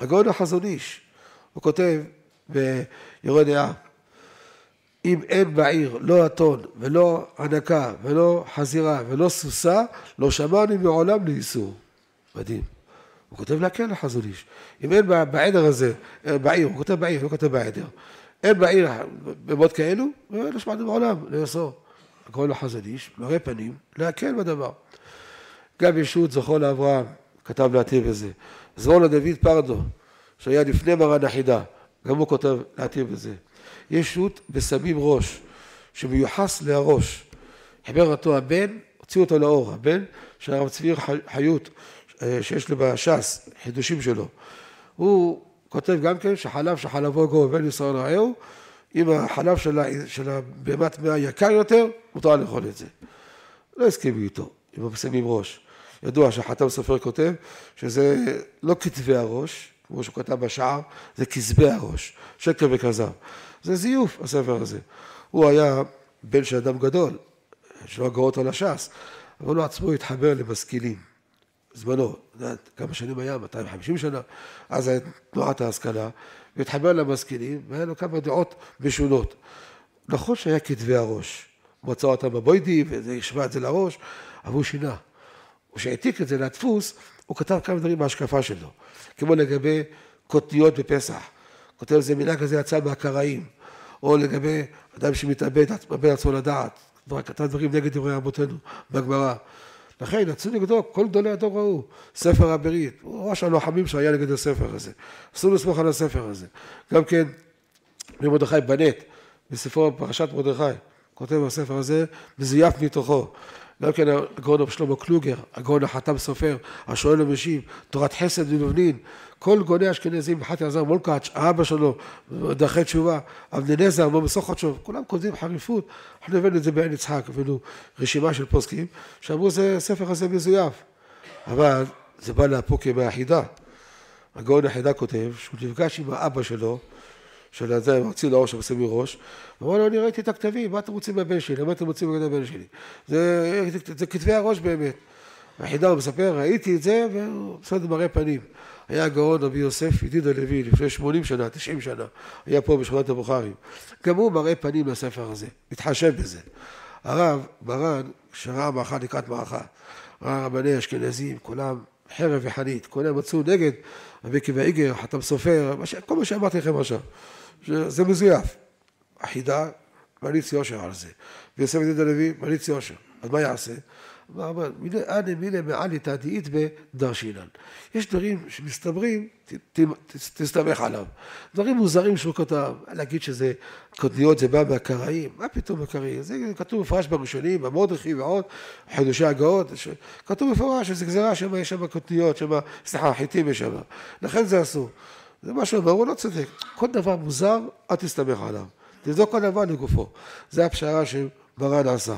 הגאון החזון איש, הוא כותב ביורד דעה, אם אין בעיר לא אתון ולא ענקה ולא חזירה ולא סוסה, לא שמענו מעולם לאיסור. מדהים. הוא כותב להקל לחזון כן, איש. אם אין בעדר הזה, אה, בעיר, הוא כותב בעיר, הוא לא כותב בעדר. אין בעיר במות כאלו, אה, לא שמענו מעולם לאסור. הגאון החזון איש, מראה פנים, להקל בדבר. גם ישות זוכר לאברהם, כתב להטיב את זה. זרונה דוד פרדו, שהיה לפני מרן החידה, גם הוא כותב להתאים בזה. יש שו"ת בסמים ראש, שמיוחס להראש. חבר אותו הבן, הוציאו אותו לאור, הבן של הרב צבי חיות, אה, שיש לו בש"ס, חידושים שלו. הוא כותב גם כן שחלב שחלבו גו בן ישראל רעהו, אם החלב של הבהמת מאה יקר יותר, מותר לאכול את זה. לא הסכימו איתו, עם המסיימים ראש. ידוע שהחתם סופר כותב שזה לא כתבי הראש, כמו שהוא כתב בשער, זה כזבי הראש, שקר וכזב. זה זיוף, הספר הזה. הוא היה בן של אדם גדול, יש לו הגאות על הש"ס, אבל הוא עצמו התחבר למשכילים. זמנו, כמה שנים היה, 250 שנה, אז הייתה תנועת ההשכלה, והתחבר למשכילים, והיה לו כמה דעות משונות. נכון שהיה כתבי הראש, מצא אותם בבוידי, וזה השווה את זה לראש, אבל הוא שינה. או שהעתיק את זה לדפוס, הוא כתב כמה דברים בהשקפה שלו, כמו לגבי קוטניות בפסח, כותב איזה מילה כזה יצא מהקראים, או לגבי אדם שמתאבד, מאבד עצמו לדעת, דבר, כתב דברים נגד דברי רבותינו בגמרא. לכן יצאו נגדו כל גדולי הדור ראו, ספר הברית, ראש הלוחמים שהיה נגד הספר הזה, אסור לסמוך על הספר הזה. גם כן, מרדכי בנט, בספרו פרשת מרדכי, כותב בספר הזה, מזויף מתוכו. גם כן הגאון רב שלמה קלוגר, הגאון החתם סופר, השואל המשיב, תורת חסד מלובנין, כל גאוני אשכנזים, מחת אלעזר מולקאץ', האבא שלו, דרכי תשובה, אבננזר, מומי סוחטשוב, כולם כותבים חריפות, אנחנו הבאנו את זה בעין יצחק, הבאנו רשימה של פוסקים, שאמרו זה ספר הזה מזויף, אבל זה בא לאפוקיה מהחידה, הגאון החידה כותב שהוא נפגש עם האבא שלו של הזה, הוציא לאור שעושה מראש, אמר לו, אני ראיתי את הכתבים, מה אתם רוצים מהבן שלי? למה אתם רוצים מהבן הבן שלי? זה, זה, זה כתבי הראש באמת. החידה הוא מספר, ראיתי את זה, ובסדר מראה פנים. היה הגאון רבי יוסף ידיד הלוי לפני 80 שנה, 90 שנה, היה פה בשכונת הבוכרים. גם הוא מראה פנים לספר הזה, מתחשב בזה. הרב מרן, שראה מערכה לקראת מערכה, ראה רבני אשכנזים, כולם חרב וחנית, כולם מצאו נגד רבי עקיבא איגר, חתם סופר, כל מה שאמרתי לכם עכשיו. שזה מזויף. החידה, מליץ יושר על זה. ויוסף ידיד הלוי, מליץ יושר. אז מה יעשה? הוא אמר, מילא אנא מילא מעלי תעתיעית בדרשינן. יש דברים שמסתברים, תסתמך עליו. דברים מוזרים שהוא כתב, להגיד שזה, קודניות, זה בא מהקראים, מה פתאום הקראים? זה כתוב מפרש בראשונים, במודרכי ועוד, חידושי הגאות, כתוב מפורש שזה גזירה שמה יש שם קודניות, שם, סליחה, חיטים יש שם. לכן זה אסור. זה משהו ברור, לא צודק. כל דבר מוזר, אל תסתמך עליו. תבדוק כל דבר לגופו. זה הפשרה שברן עשה.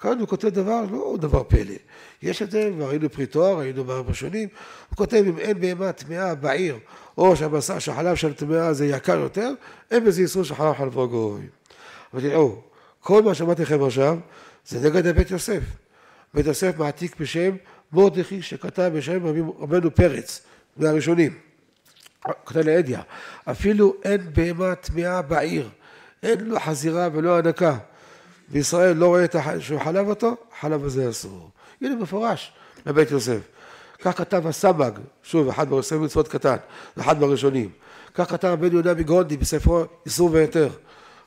כאן הוא כותב דבר, לא דבר פלא. יש את זה, ראינו פרי תואר, ראינו בארבע שנים. הוא כותב, אם אין בהמה טמאה בעיר, או שהבשר שהחלב של טמאה זה יקר יותר, אין בזה איסור של חלב חלבו גוי. אבל תראו, כל מה שאמרתי לכם עכשיו, זה נגד הבית יוסף. בית יוסף מעתיק בשם מורדכי, שכתב בשם רבינו פרץ, מהראשונים. כותב לעדיה, אפילו אין בהמה טמאה בעיר, אין לו חזירה ולא הנקה, וישראל לא רואה הח... שהוא חלב אותו, חלב הזה אסור. הנה מפורש לבית יוסף. כך כתב הסבג, שוב, אחד מעשרים מצוות קטן, אחד מהראשונים. כך כתב בן יהודה מגרונדי בספרו איסור והיתר,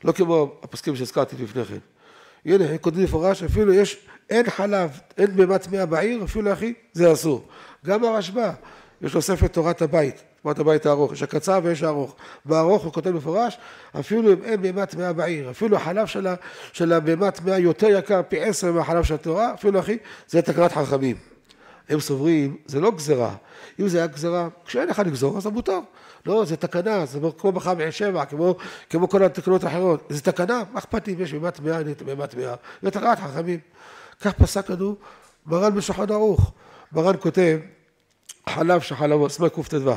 לא כמו הפוסקים שהזכרתי לפני כן. הנה, הם כותבים מפורש, אפילו יש, אין חלב, אין בהמה טמאה בעיר, אפילו אחי, זה אסור. גם הרשב"א, יש לו ספר תורת הבית, בת הבית הארוך, יש הקצר ויש הארוך. בארוך הוא כותב מפורש, אפילו אם אין בהמה טמאה בעיר, אפילו החלב של הבהמה טמאה יותר יקר פי עשר מהחלב של התורה, אפילו אחי, זה תקנת חכמים. הם סוברים, זה לא גזרה. אם זה היה גזרה, כשאין לך לגזור, אז זה מותר. לא, זה תקנה, זה כמו בחם עין שבע, כמו, כמו כל התקנות האחרות. זה תקנה, מה אכפת לי אם יש בהמה טמאה, אין בהמה טמאה. זה תקנת חכמים. כך פסק לנו מרן בשוחד ערוך. מרן כותב, חלב שחלבו, סימן קט"ו,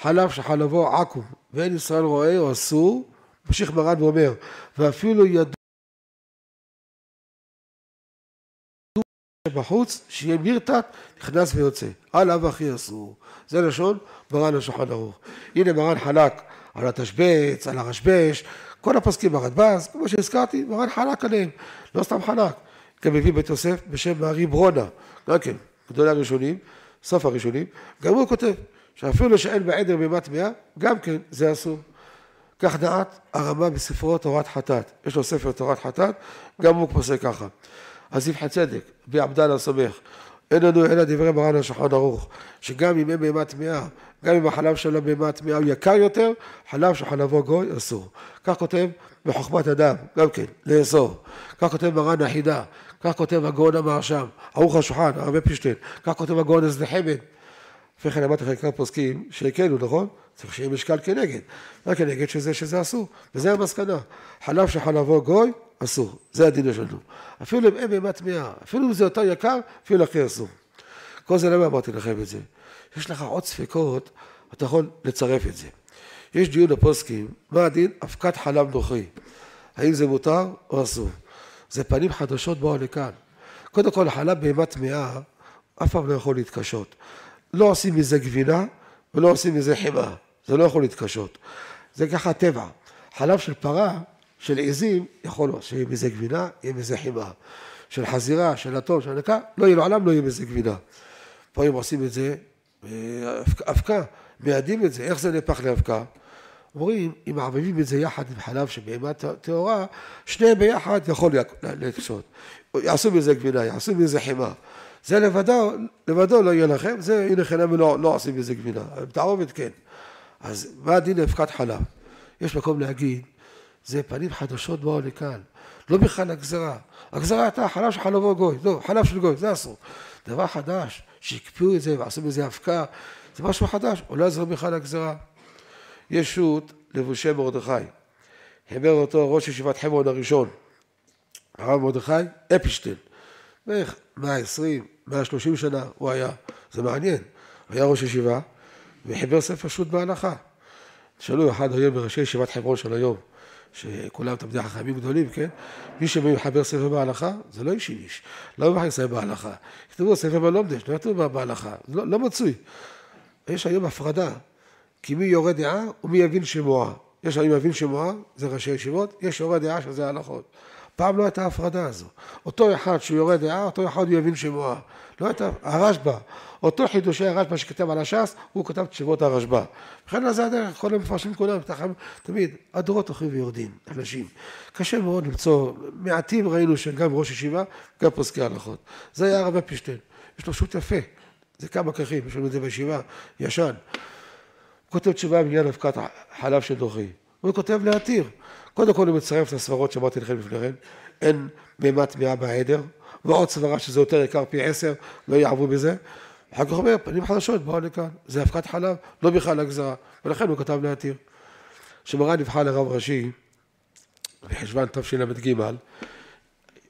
חלב שחלבו עכו ואין ישראל רואה או אסור, ממשיך מרן ואומר, ואפילו ידעו בחוץ, שיהיה מרתת, נכנס ויוצא. על אב אחי אסור. זה לשון מרן השולחן ערוך. הנה מרן חלק על התשבץ, על הרשבש, כל הפוסקים ברדב"ז, כמו שהזכרתי, מרן חלק עליהם. לא סתם חלק. גם מביא בית יוסף בשם מארי ברונה, גם כן, גדולי הראשונים. סוף הראשונים, גם הוא כותב שאפילו שאין בעדר מימת מאה, גם כן זה אסור. כך דעת הרמה בספרו תורת חטאת, יש לו ספר תורת חטאת, גם הוא פוסק ככה. אז יבחי צדק, ועבדאללה סומך, אין לנו אלא דברי מרן השולחן ערוך, שגם אם אין בהמה טמאה, גם אם החלב של הבהמה טמאה הוא יקר יותר, חלב של חלבו גוי אסור. כך כותב בחוכמת אדם, גם כן, לאסור. כך כותב מרן החידה, כך כותב הגאון המהרש"ם, ערוך השולחן, הרבי פשטיין, כך כותב הגאון אז נחמד. לפי כן אמרתי חלקם פוסקים שהקלו, נכון? צריך שיהיה משקל כנגד. מה כנגד שזה, שזה אסור. וזה המסקנה. חלב שחלבו גוי, אסור. זה הדין שלנו. אפילו אם אין בהמה טמאה, אפילו אם זה יותר יקר, אפילו הכי אסור. כל זה למה אמרתי לכם את זה? יש לך עוד ספקות, אתה יכול לצרף את זה. יש דיון הפוסקים, מה הדין אבקת חלב נוכרי? האם זה מותר או אסור? זה פנים חדשות באו לכאן. קודם כל, חלב בהמה טמאה אף פעם לא יכול להתקשות. לא עושים מזה גבינה ולא עושים מזה חמאה, זה לא יכול להתקשות. זה ככה טבע. חלב של פרה, של עיזים, יכול להיות שיהיה מזה גבינה, יהיה מזה חמאה. של חזירה, של אטום, של נקה, לא יהיה לעולם לא יהיה מזה גבינה. פה הם עושים את זה, אה, אבקה, מיידים את זה, איך זה נהפך לאבקה? אומרים, אם מערבבים את זה יחד עם חלב שבהמה טהורה, שניהם ביחד יכול להקשות. יעשו מזה גבינה, יעשו מזה חימה. זה לבדו, לבדו לא יהיה לכם, זה הנה חינם לא, לא עושים מזה גבינה. בתערובת כן. אז מה הדין לאבקת חלב? יש מקום להגיד, זה פנים חדשות באו לכאן. לא בכלל הגזרה. הגזרה הייתה חלב של חלבו גוי, לא, חלב של גוי, זה אסור. דבר חדש, שהקפיאו את זה ועשו מזה אבקה, זה משהו חדש, אולי זה לא בכלל הגזרה. ישות לבושי מרדכי. חיבר אותו ראש ישיבת חברון הראשון, הרב מרדכי אפשטיין. בערך 120, 130 שנה הוא היה, זה מעניין, הוא היה ראש ישיבה וחיבר ספר שו"ת בהלכה. שאלו אחד היום מראשי ישיבת חברון של היום, שכולם תמדי חכמים גדולים, כן? מי שמחבר ספר בהלכה, זה לא אישי איש. לא מחבר ספר בהלכה. כתבו ספר בלומדש, לא כתוב בהלכה. לא, לא מצוי. יש היום הפרדה כי מי יורה דעה ומי יבין שמועה. יש אני מבין שמועה, זה ראשי ישיבות, יש יורה דעה שזה הלכות. פעם לא הייתה ההפרדה הזו. אותו אחד שהוא יורה דעה, אותו אחד הוא יבין שמועה. לא הייתה, הרשב"א, אותו חידושי הרשב"א שכתב על הש"ס, הוא כתב את שמות הרשב"א. וכן זה הדרך, כל המפרשים כולם, תחם, תמיד, הדורות הולכים ויורדים, אנשים. קשה מאוד למצוא, מעטים ראינו שגם ראש ישיבה, גם פוסקי הלכות. זה היה הרב אפשטיין, יש לו שוט יפה, זה כמה כרכים, יש לנו את זה בישיבה, ישן. כותב תשובה בעניין אבקת חלב של דוחי. הוא כותב להתיר. קודם כל הוא מצרף את הסברות שאמרתי לכם לפני כן, אין בהמה טמאה בעדר, ועוד סברה שזה יותר יקר פי עשר, לא יעברו בזה. אחר כך אומר, פנים חדשות באו לכאן, זה אבקת חלב, לא בכלל הגזרה, ולכן הוא כתב להתיר. כשמרן נבחר לרב ראשי, בחשוון תשל"ג,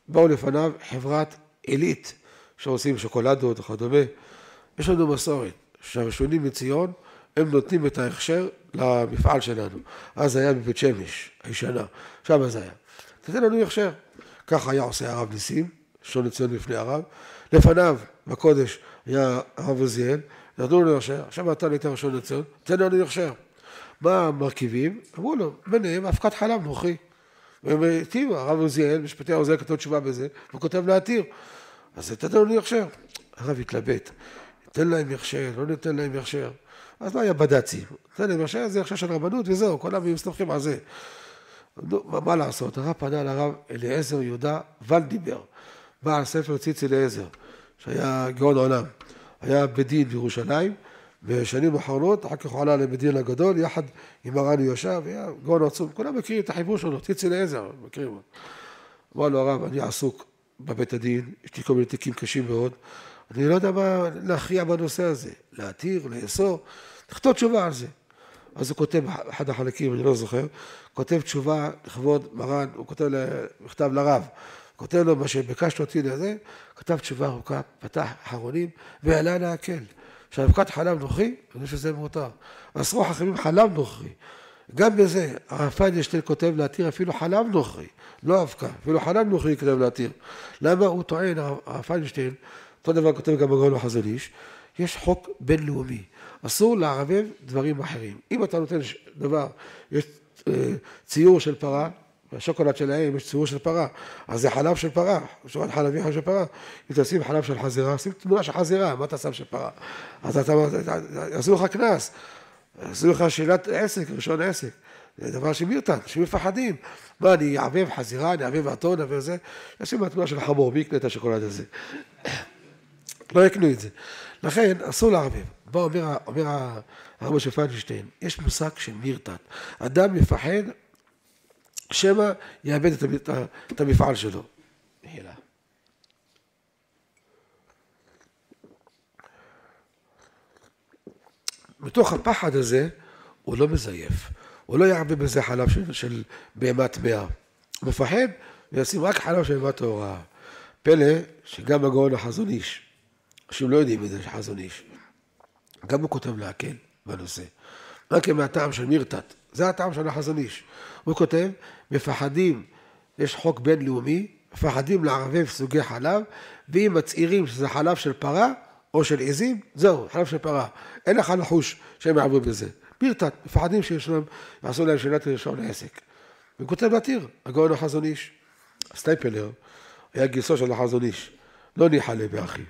באו לפניו חברת עילית שעושים שוקולדות וכדומה. יש לנו מסורת, שהראשונים מציון הם נותנים את ההכשר למפעל שלנו. אז היה בבית שמש, הישנה, שם זה היה. תתן לנו הכשר. כך היה עושה הרב ניסים, ראשון לציון בפני הרב. לפניו, בקודש, היה הרב עוזיאל, נתנו לנו הכשר, עכשיו אתה נהיית לא ראשון לציון, תן לנו הכשר. מה המרכיבים? אמרו לו, ביניהם אבקת חלב נוחי. והם התירו, הרב עוזיאל, משפטי העוזיאל כתוב תשובה בזה, וכותב להתיר. אז תתן לנו הכשר. הרב התלבט, תן להם הכשר, לא נותן להם הכשר. אז לא היה בד"צים. זה למשל, זה עכשיו של רבנות וזהו, כל העמים מסתמכים על זה. מה, לעשות? הרב פנה לרב אליעזר יהודה ולדיבר, בעל ספר ציץ אליעזר, שהיה גאון עולם, היה בית דין בירושלים, בשנים האחרונות, אחר כך הוא עלה לבית דין הגדול, יחד עם הרן יהושע, והיה גאון עצום. כולם מכירים את החיבור שלו, ציץ אליעזר, מכירים אותו. אמר לו הרב, אני עסוק בבית הדין, יש לי כל מיני תיקים קשים מאוד. אני לא יודע מה להכריע בנושא הזה, להתיר, לאסור, לכתוב תשובה על זה. אז הוא כותב, אחד החלקים, אני לא זוכר, כותב תשובה לכבוד מרן, הוא כותב מכתב לרב, כותב לו מה שביקשת אותי לזה, כתב תשובה ארוכה, פתח אחרונים, ועלה להקל. שאבקת חלב נוכרי, אני חושב שזה מותר. אסרו חכמים חלב נוכרי. גם בזה, הרב פיינשטיין כותב להתיר אפילו חלב נוכרי, לא אבקה, אפילו חלב נוכרי כותב להתיר. למה הוא טוען, הרב פיינשטיין, אותו דבר כותב גם הגאון בחזון איש, יש חוק בינלאומי, אסור לערבב דברים אחרים. אם אתה נותן דבר, יש אה, ציור של פרה, בשוקולד שלהם יש ציור של פרה, אז זה חלב של פרה, שוקולד חלבי חלב של פרה. אם תשים חלב של חזירה, שים תמונה של חזירה, מה אתה שם של פרה? אז אתה, יעשו לך קנס, יעשו לך שאלת עסק, ראשון עסק. זה דבר שמיותר, אנשים מפחדים. מה, אני אעבב חזירה, אני אעבב אתון, אעבב זה? ישים לי מהתמונה של חמור, מי יקנה את השוקולד הזה? לא יקנו את זה. לכן אסור לערבב. בא אומר, אומר הרב משה פיינשטיין, יש מושג של מירתת. אדם מפחד שמא יאבד את המפעל שלו. מחילה. מתוך הפחד הזה הוא לא מזייף, הוא לא יערבב בזה חלב של, של בהמה טמאה. הוא מפחד וישים רק חלב של בהמה טהורה. פלא שגם הגאון החזון איש אנשים לא יודעים את זה, שחזון איש. גם הוא כותב להקל בנושא. רק מהטעם של מירתת, זה הטעם של החזון איש. הוא כותב, מפחדים, יש חוק בינלאומי, מפחדים לערבב סוגי חלב, ואם מצהירים שזה חלב של פרה או של עזים, זהו, חלב של פרה. אין לך נחוש שהם יעברו בזה. מירתת, מפחדים שישנם, יעשו להם שאלת ראשון העסק. הוא כותב להתיר, הגאון החזון איש. סטייפלר היה גיסו של החזון איש, לא ניחלה באחיו.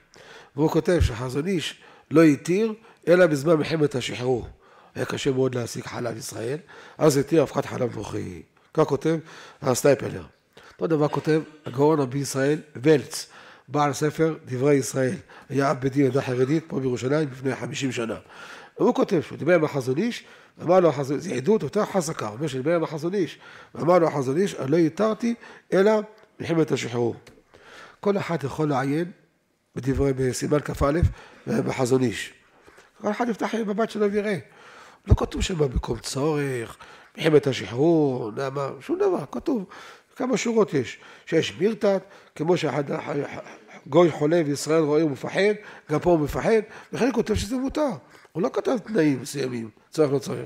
והוא כותב שחזון איש לא התיר, אלא בזמן מלחמת השחרור. היה קשה מאוד להשיג חלב ישראל, אז התיר אבקת חלב רוחי. כך כותב הסטייפלר. אותו דבר כותב הגאון רבי ישראל ולץ, בעל ספר דברי ישראל. היה אב בית דין עדה חרדית פה בירושלים לפני חמישים שנה. והוא כותב שהוא דיבר עם החזון איש, אמר לו החזון איש, זו עדות יותר חזקה, הוא אומר שדיבר עם החזון איש, ואמר לו החזון איש, אני לא התרתי אלא מלחמת השחרור. כל אחד יכול לעיין בדברי, בסימן כ"א, ובחזון איש. כל אחד יפתח עם מבט שלו ויראה. לא כתוב שם במקום צורך, מלחמת השחרור, נעמה, שום דבר, כתוב. כמה שורות יש. שיש מירתת, כמו שגוי חולה וישראל רואה ומפחד, גם פה הוא מפחד, וכן כותב שזה מותר. הוא לא כתב תנאים מסוימים, צורך לא צורך.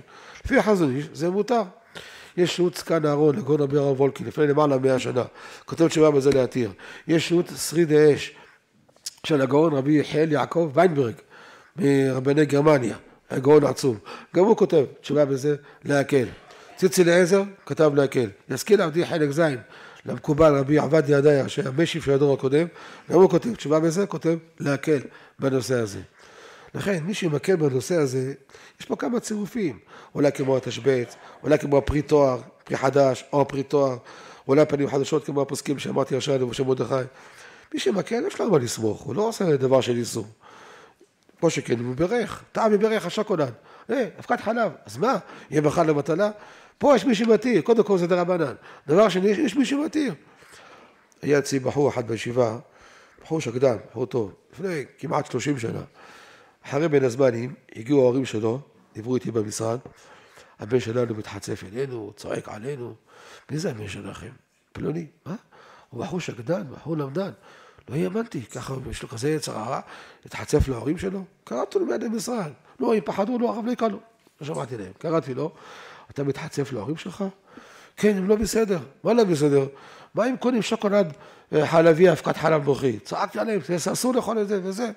לפי החזון איש זה מותר. יש שירות זקן אהרון לגון אבי הרב וולקין לפני למעלה מאה שנה, כותב תשובה בזה להתיר. יש שירות שריד האש של הגאון רבי יחיאל יעקב ויינברג מרבני גרמניה, הגאון העצום. גם הוא כותב תשובה בזה להקל. ציצי לעזר כתב להקל. יזכיר עבדי חלק ז' למקובל רבי עבדיה שהיה משיב של הדור הקודם, גם הוא כותב תשובה בזה, כותב להקל בנושא הזה. לכן מי שמקל בנושא הזה, יש פה כמה צירופים, אולי כמו התשבץ, אולי כמו הפרי תואר, פרי חדש או הפרי תואר, אולי פנים חדשות כמו הפוסקים שאמרתי עכשיו למשה מרדכי, מי שמקל, אפשר לו לסמוך, הוא לא עושה דבר של איסור. כמו שכן, הוא בירך, טעם מבירך השוקולד. אה, אבקת חלב, אז מה, יהיה בכלל למתנה? פה יש מי שמתיר, קודם כל זה דרבנן. דבר שני, יש, מי שמתיר. היה אצלי בחור אחד בישיבה, בחור שקדן, בחור טוב, לפני כמעט 30 שנה. אחרי בין הזמנים, הגיעו ההורים שלו, דיברו איתי במשרד, הבן שלנו מתחצף אלינו, צועק עלינו, מי זה הבן שלכם? פלוני, מה? הוא בחור שקדן, בחור למדן. לא האמנתי, ככה יש לו כזה יצר הרע, התחצף להורים שלו, קראתי לו בידי ישראל. לא, הם פחדו, לא, הרב לא יקרא לו. לא שמעתי להם, קראתי לו, אתה מתחצף להורים שלך? כן, הם לא בסדר. מה לא בסדר? מה אם קונים שוקולד אה, חלבי, אבקת חלב מוחי? צעקתי עליהם, אסור לאכול את זה וזה.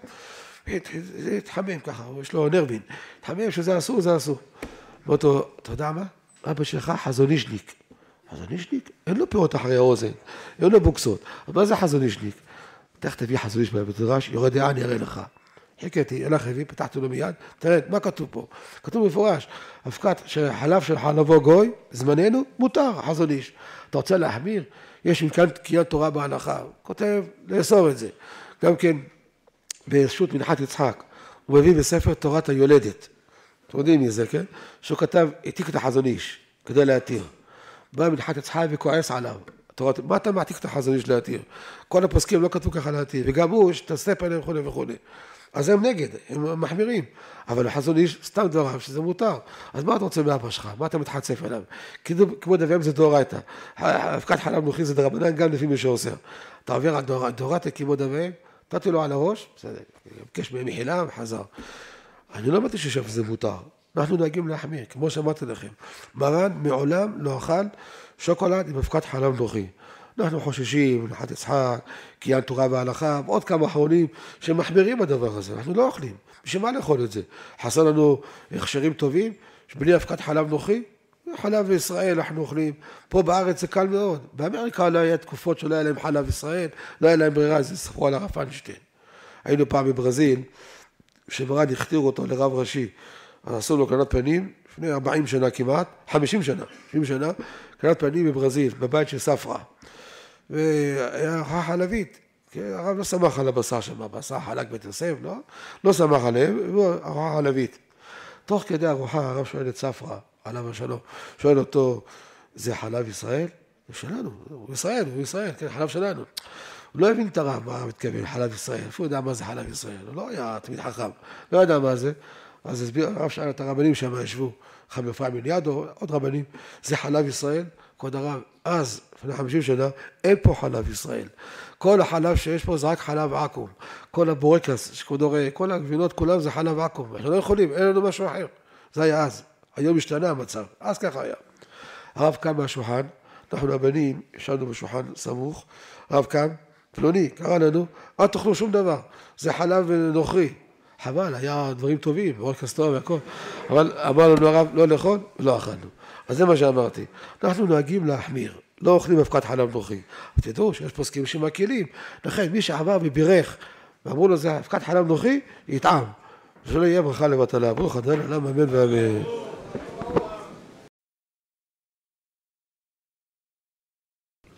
זה התחמם ככה, יש לו נרבין. התחמם שזה אסור, זה אסור. באותו, אתה יודע מה? אבא שלך חזון אישניק. חזון אישניק? אין לו פירות אחרי האוזן, אין לו בוקסות. אז מה זה חזון אישניק? לך תביא חזון איש בבית יורד דעה, אני אראה לך. חיכיתי, הלך הביא, פתחתי לו מיד, תראה, מה כתוב פה? כתוב מפורש, אבקת חלב של חלבו גוי, זמננו, מותר, חזון איש. אתה רוצה להחמיר? יש מכאן תקיעת תורה בהלכה, כותב, לאסור את זה. גם כן, ברשות מנחת יצחק, הוא מביא בספר תורת היולדת, אתם יודעים מי זה, כן? שהוא כתב, העתיק את החזון איש, כדי להתיר. בא מנחת יצחק וכועס עליו. התורה, מה אתה מעתיק את החזון איש להתיר? כל הפוסקים לא כתבו ככה להתיר, וגם הוא, יש את שתשא האלה וכו' וכו'. אז הם נגד, הם מחמירים, אבל החזון איש סתם דבריו שזה מותר. אז מה אתה רוצה מאבא שלך? מה אתה מתחצף אליו? כאילו, כמו דביהם זה דאורייתא, אבקת חלב נוכי זה דרבנן גם לפי מי שאוסר. אתה עובר על דאורייתא כמו דביהם, נתתי לו על הראש, בסדר, ביקש מהם מחילה וחזר. אני לא אמרתי שזה מותר, אנחנו נוהגים להחמיר, כמו שאמרתי לכם. מרן מעולם לא אכל שוקולד עם אבקת חלב נוחי. אנחנו חוששים, נחת יצחק, קיין תורה והלכה, ועוד כמה אחרונים שמחמירים הדבר הזה, אנחנו לא אוכלים, בשביל מה לאכול את זה? חסר לנו הכשרים טובים, בלי אבקת חלב נוחי? חלב ישראל אנחנו אוכלים, פה בארץ זה קל מאוד, באמריקה לא היה תקופות שלא היה להם חלב ישראל, לא היה להם ברירה, אז יספרו על הרב פיינשטיין. היינו פעם בברזיל, שמרן הכתיר אותו לרב ראשי, אז עשו לו קרנת פנים לפני 40 שנה כמעט, 50 שנה, 50 שנה, קרנת פנים בברזיל, בבית של ספרא. והיה הערכה חלבית, כן, הרב לא סמך על הבשר שם, הבשר חלק בית יוסף, לא? לא סמך עליהם, והוא ארוחה חלבית. תוך כדי ארוחה הרב שואל את ספרא, עליו השלום, שואל אותו, זה חלב ישראל? הוא שלנו, הוא ישראל, הוא ישראל, כן, חלב שלנו. הוא לא הבין את הרב, מה מתכוון, חלב ישראל, איפה הוא יודע מה זה חלב ישראל? הוא לא היה תמיד חכם, לא יודע מה זה. אז הסביר הרב שאל את הרבנים שם ישבו, חמי אפרים אליאדו, עוד רבנים, זה חלב ישראל, כבוד הרב, אז, לפני חמישים שנה, אין פה חלב ישראל. כל החלב שיש פה זה רק חלב עכו"ם. כל הבורקס, שכבודו רואה, כל הגבינות, כולם זה חלב עכו"ם. אנחנו לא יכולים, אין לנו משהו אחר. זה היה אז. היום השתנה המצב, אז ככה היה. הרב קם מהשולחן, אנחנו הבנים, ישבנו בשולחן סמוך, הרב קם, פלוני, קרא לנו, אל תאכלו שום דבר, זה חלב נוכרי, חבל, היה דברים טובים, אורקס טוב והכל, אבל אמרנו הרב, לא נכון, לא אכלנו. אז זה מה שאמרתי. אנחנו נוהגים להחמיר, לא אוכלים אבקת חלב נוחי. תדעו שיש פוסקים שמקלים, לכן מי שעבר ובירך, ואמרו לו זה אבקת חלב נוחי, יטעם. שלא יהיה ברכה לבטלה. ברוך הדלן, אמן ואמן.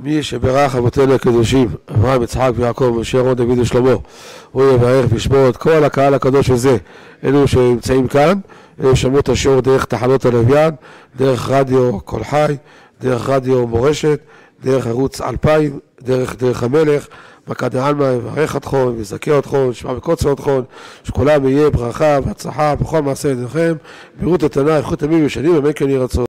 מי שברך אבותינו הקדושים, אברהם, יצחק ויעקב, משה, רון, דוד ושלמה, הוא יברך וישמור את כל הקהל הקדוש הזה, אלו שנמצאים כאן, אלו שמעו את השיעור דרך תחנות הלוויין, דרך רדיו קול חי, דרך רדיו מורשת, דרך ערוץ 2000, דרך דרך המלך, מכת עלמא יברך אתכון, יזכה אתכון, שמע וקוצר אתכון, שכולם יהיה ברכה והצלחה בכל מעשה ידיכם, בריאות איתנה, איכות ימים ושנים, אמן כן יהי רצון.